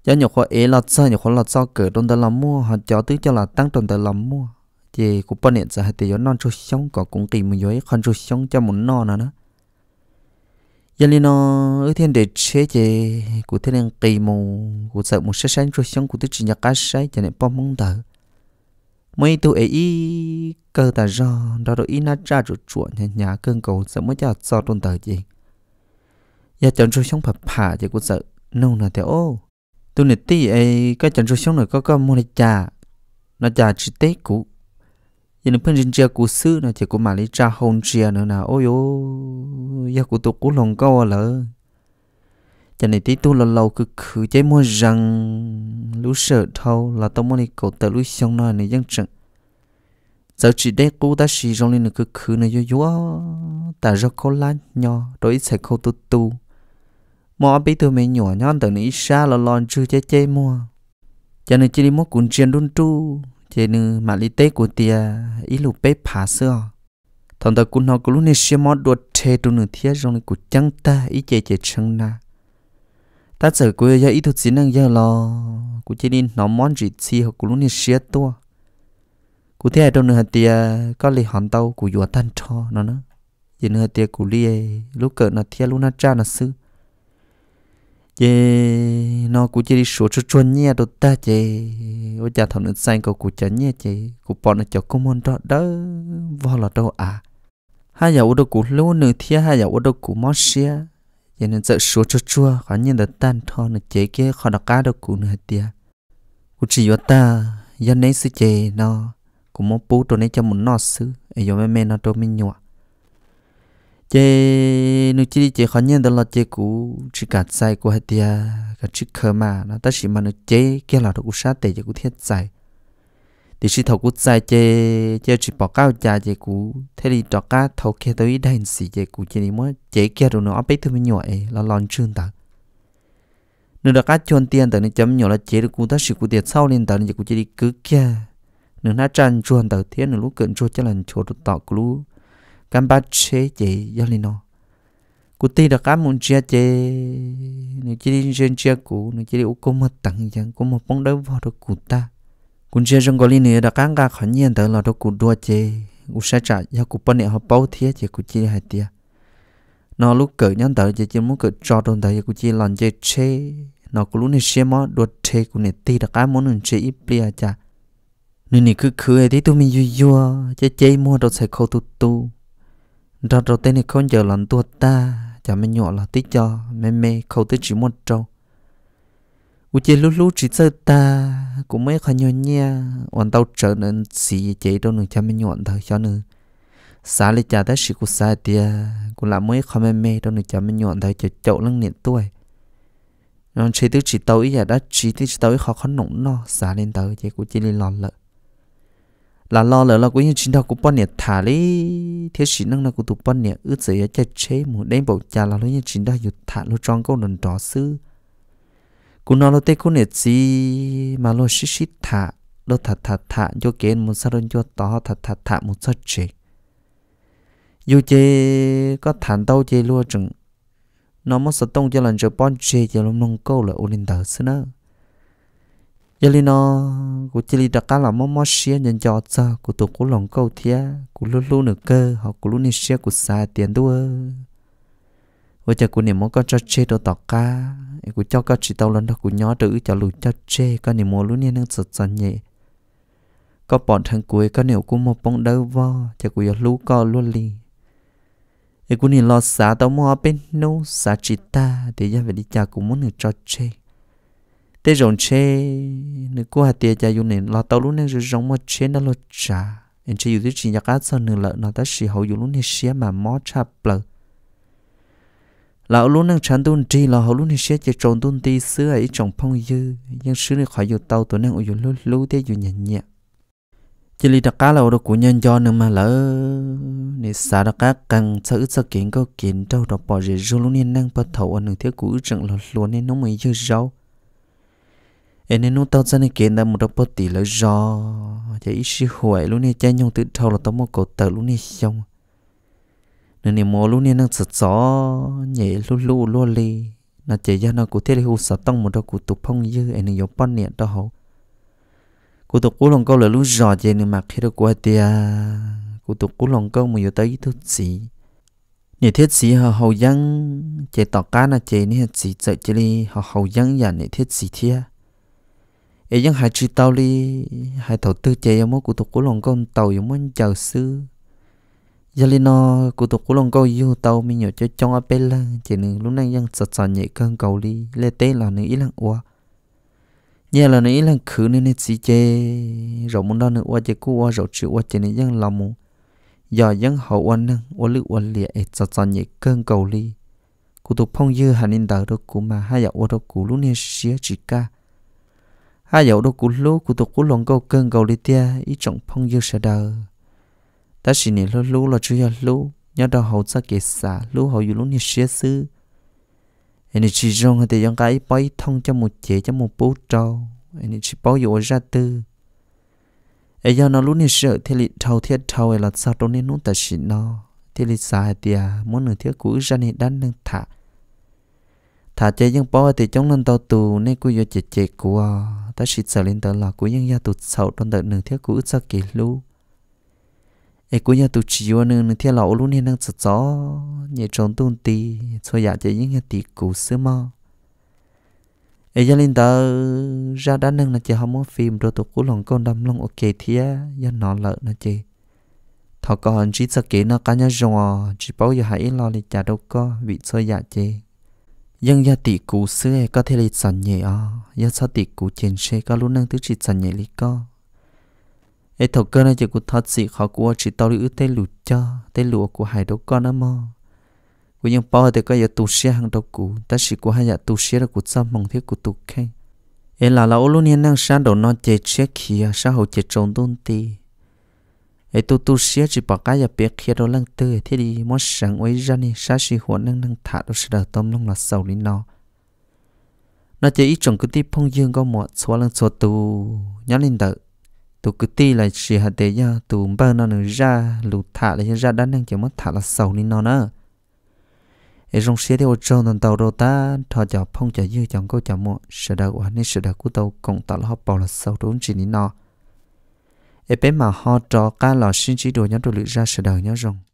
cho nhiều khó ế là sao nhiều khó là sao cỡ tồn tại là mua họ cho tứ cho là tăng tồn tại là mua thì cụ bắt nè sợ hai tỷ non rồi xong có cũng kỳ một giới khăn rồi xong cho một non nữa yên lên nó ở thiên để chế chế của thiên đang kỳ mù của sợ một sát sáng rồi sống của tới chỉ nhặt cá sấy cho nên bom mong tờ mấy tụ ấy cơ ta do đó rồi ý nó ra rồi chuột nhà nhà cơn cầu sợ mới cho do tôn tờ gì giờ chọn rồi xong phải phà thì cụ sợ nông là thế ô tụ này tí ấy cái chọn rồi xong rồi có có mua này trà nó trà chỉ tết cụ giờ nó phân trình chia cú sư nó chỉ cú mà lấy cha hôn chia nữa nào ôi ô giờ cú tụ cú lòng câu à lỡ cho nên tí tu là lâu cứ khử chế mua rằng lũ sợ thâu là tao muốn đi cầu tới lũ xong nó này dân trận giờ chỉ để cú ta xì rong lên cứ khử này yo yo ta rất câu lá nhỏ rồi sẽ câu tu tu mà bây giờ mình nhỏ nhon tờ này xa là lon chưa chế chế mua cho nên chỉ đi mua cuốn chiên đun tu chế nữ mà lý tế của tia ít lúc bế phá xưa thằng ta cũng nói cũng lúc này xem mót đuột chê đôi nửa thiết rồi này của chẳng ta ít chơi chơi chân na ta sợ quê giờ ít thuật sĩ năng giờ lo của chỉ nên nó món gì chi học cũng lúc này xé tua của thế trong nửa tia có lý hòn tàu của vua tan cho nó nữa giờ nửa tia của lý lúc cỡ nó thiết lúc nó cha nó sư chị nó cũng chỉ đi số cho cho nhẹ đồ ta chị ôi cha thằng nó sang cầu cũng chả nhẹ chị cũng bỏ nó cho công môn đó đó vò là đâu à hai giờ đâu cũng lâu nữa thì hai giờ ô đâu cũng mất xe giờ nên sợ số cho chua khó nhận được tan thọ nó chế kia khó đặc cá đâu cũng nữa tia cũng chỉ vào ta giờ nấy sự chế nó cũng muốn bố đồ nấy cho một nọ sứ ấy giờ mẹ mẹ nó đâu mình nhọ chế nu chỉ đi chế khó nhận đó là chế cũ chỉ cả sai của hết tia cả chỉ khờ mà nó ta chỉ mà nó chế kia là đồ của sát tệ chế cũ thiết sai thì chỉ thầu cũ sai chế chế chỉ bỏ cao cha chế cũ thế thì cho cá thầu kia tới đây sĩ chế cũ chế đi mới chế kia đồ nó biết thôi mới nhỏ ấy là lon chương tạc nếu đã cá chôn tiền tới nó chấm nhỏ là chế được cũ ta sĩ cũ tiền sau lên tới nó chế cũ chế đi cứ kia nếu nó tràn chuồn tới thế nó lúc cận chuột cho lần chuột tọt cũ cam ba chế chế do lên nó cụ ti đó cá muốn chia chế nếu chỉ đi chơi chia cụ nếu chỉ đi ô mà tặng chẳng có một bóng đấu vào đó cụ ta cụ chia trong gọi nữa đã cá gà khỏi nhiên tới là đó cụ đua chế cụ sẽ trả do cụ bên này họ bao thiết chế cụ chia hai tia nó lúc cởi nhân tới chế chỉ muốn cởi cho đồng tới cụ chia lần chế chế nó cụ lúc này xem mó đua chế cụ này ti đó cá muốn nên chế ít bia chả nên này cứ khứ e thì tôi mình vui vui chế chế mua đồ sạch khâu tu tu rồi rồi tên này không giờ lần tua ta chả mình nhọ là tí cho mẹ mẹ khâu tới chỉ một trâu u chơi lú lú chỉ sơ ta cũng mấy khá nhỏ nha hoàn tao trở nên xì chế đâu nữa chả mình nhọ thôi cho nữa xa lấy chả tới sự của xa tia cũng là mấy khá mẹ mẹ đâu nữa chả mình nhọ thôi cho chậu lăng niệm tuổi rồi chỉ tới chỉ tàu ý là đã chỉ tới chỉ tàu ý khó khăn nụng nó xa lên tàu chế của chỉ lên lọt lợi là lo lỡ là cũng như chính đạo cũng bao nhiêu thả lý thế chỉ năng là cũng tụ bao nhiêu ước gì cho chế một đến bộ cha là lúc như chính đạo dù thả lúc trong câu lần đó sư cũng nói lúc tê cũng nhiệt gì mà lúc xí xí thả lúc thả thả thả cho kế một sao đơn cho to thả thả thả một sao chế dù chế có thản đâu chế luôn chừng nó mất sợ tông cho lần cho bon chế cho lúc nông câu là ô linh tờ xí nữa giờ linh nó của chỉ đặt cá là mắm mắm xía nhân cho cho của tụ của lòng câu thía của lú lú nửa cơ hoặc của lú nè xía của xa tiền đua với cha của niệm món con cho chê đồ tọt cá của cho con chỉ tao lần đó của nhỏ tự cho lù cho chê con niệm mồ lú nè năng sật sật nhẹ có bọn thằng cuối có niệm của một bóng đâu vò, cha của giờ lú co luôn lì ấy của niệm lo xả tao mua bên nô xả chỉ ta để ra về đi cha của muốn được cho chê thế rồng chê nữ cô hạt tiệt cha dùng này lo tàu luôn nên rồi rồng mà chê nó lo trả em chỉ dùng chỉ nhạc át sau nửa lợ nó ta chỉ hậu dùng luôn này xé mà mó cha bờ lão luôn năng chán tuôn chi là hậu luôn này xé chỉ trộn tuôn ti xưa ấy trồng phong dư nhưng xưa này khỏi dùng tàu tụi nàng dùng luôn lúc thế dùng nhẹ nhẹ chỉ lì đặc cá là đồ của nhân do nên mà lỡ nên xả đặc cá cần sợ sợ kiến có kiến đâu đọc bỏ rễ rô luôn nên năng bắt thầu ở được thế cũ chẳng là luôn nên nó mới dư rau nên nút tao ra này kiến đã một đọc bớt tỷ là do chạy ít xí hoài lúc này chạy nhông tự thâu là tao mua cổ tờ lúc này xong nên em mua lúc này năng sợ gió nhẹ lu lu lu li là chạy ra nó cụ thế hù sợ tông một đọc cụ tụ phong dư em nên dọc bắn nhẹ đó hậu cụ tụ cú lòng câu là lúc giò chạy nên mặc khi đó qua tia cụ tụ cú lòng câu mà vô tới thứ gì nè thiết sĩ họ hầu dân chạy tỏ cá là chạy nè chỉ chạy chạy đi họ hầu dân giả nè thiết sĩ thiệt ấy dân hai chỉ tàu đi hai tàu tư chế giống mỗi cụ tục của lòng con tàu giống mỗi chào sư giờ lên nó cụ tục của lòng con yêu tàu mình nhớ cho trong áp bên là chỉ nên lúc này dân sạch sạch nhẹ cơn cầu đi lê tế là nữ ý lăng qua. nhà là nữ ý lăng khử nên nên chị chế rồi muốn đó nữa qua chế cú qua rồi chịu qua chỉ nên dân làm mu. giờ dân hậu ua năng ua lự ua lìa ấy sạch sạch nhẹ cơn cầu đi cụ tục phong dư hành nên đào đâu cụ mà hai dạo ua đâu cụ lúc này xía chỉ cả hai dầu đô cú lú cú tục cú lòng câu cơn cầu đi tia ý trọng phong dư sẽ đờ ta chỉ nỉ lú lú là chú ya lú nhớ đào hậu ra kể xả lú hậu dù lú nỉ xế sư anh chỉ rong hay thì dòng cái bói thông cho một chế cho một bố trâu anh chỉ bói dụ ra tư ai giờ nó lú nỉ sợ thì lị thâu thiết thầu là sao đâu nên nút ta chỉ nó thì lị xả hay thì muốn nửa thiết cú ra nỉ đan đang thả thả chế dòng bói thì chống lên tàu tù nên cú vô chế chế của ta chỉ trở lên tờ là của nhân gia tụt sầu trong đợt nửa thiết của ra kỳ lu ấy của nhà tụt chỉ vào nửa nửa thiết lão lũ nên đang sợ gió nhẹ tròn tuôn tì cho giả dạ chạy những nhà tì cũ xưa mò ấy gia lên tờ ra đã nâng là chỉ không có phim rồi tụt của lòng con đâm lòng ok thía gia nó lợ nó chị thọ còn chỉ sợ kỹ nó cá nhân rồi à, chỉ bảo giờ hãy lo lịch trả đâu có bị cho giả dạ chị ยังยาติกูเสื้อก็เทเลสันเยอ่ะยาสติกูเจนเชก็รู้นั่งตึกจิตสันเยลิก็ไอ้ถกเกอร์น่าจะกูทัดสิเขากูว่าจิตตอริอึเตลุจ้าเตลัวกูหายดกก้อนนะมอกูยังปอแต่ก็อย่าตูเชียหังดกกูแต่สิกูให้อย่าตูเชียแล้วกูซ้ำมองที่กูตุกแค่เอลาลาโอลุเนี่ยนั่งชาดอนนอนเจเชียขี้ชาหูเจจงตุนตี ai tu tu xia chỉ bỏ cái ya biết khi đó lăng tư thế đi muốn sáng ấy ra nè sa si huấn năng năng thả đâu sờ đầu tôm lông là sầu đi nó nó chỉ ít chồng cứ ti phong dương có một số lần số tu nhớ lên tự tu cứ ti là chỉ hạt tế ya tu bao nó nữa ra lù thả là ra đan năng kiểu mất thả là sầu đi nó nữa ai trong xia theo trâu tần tàu đâu ta thọ chọ phong chọ dư chồng câu chọn một sờ đầu anh ấy sờ đầu cú tàu cộng tạo là họ bảo là sầu đúng chỉ đi nó e bé mà họ trò ca lò xin chỉ đồ nhóm đồ lựa ra sửa đời nhớ rồng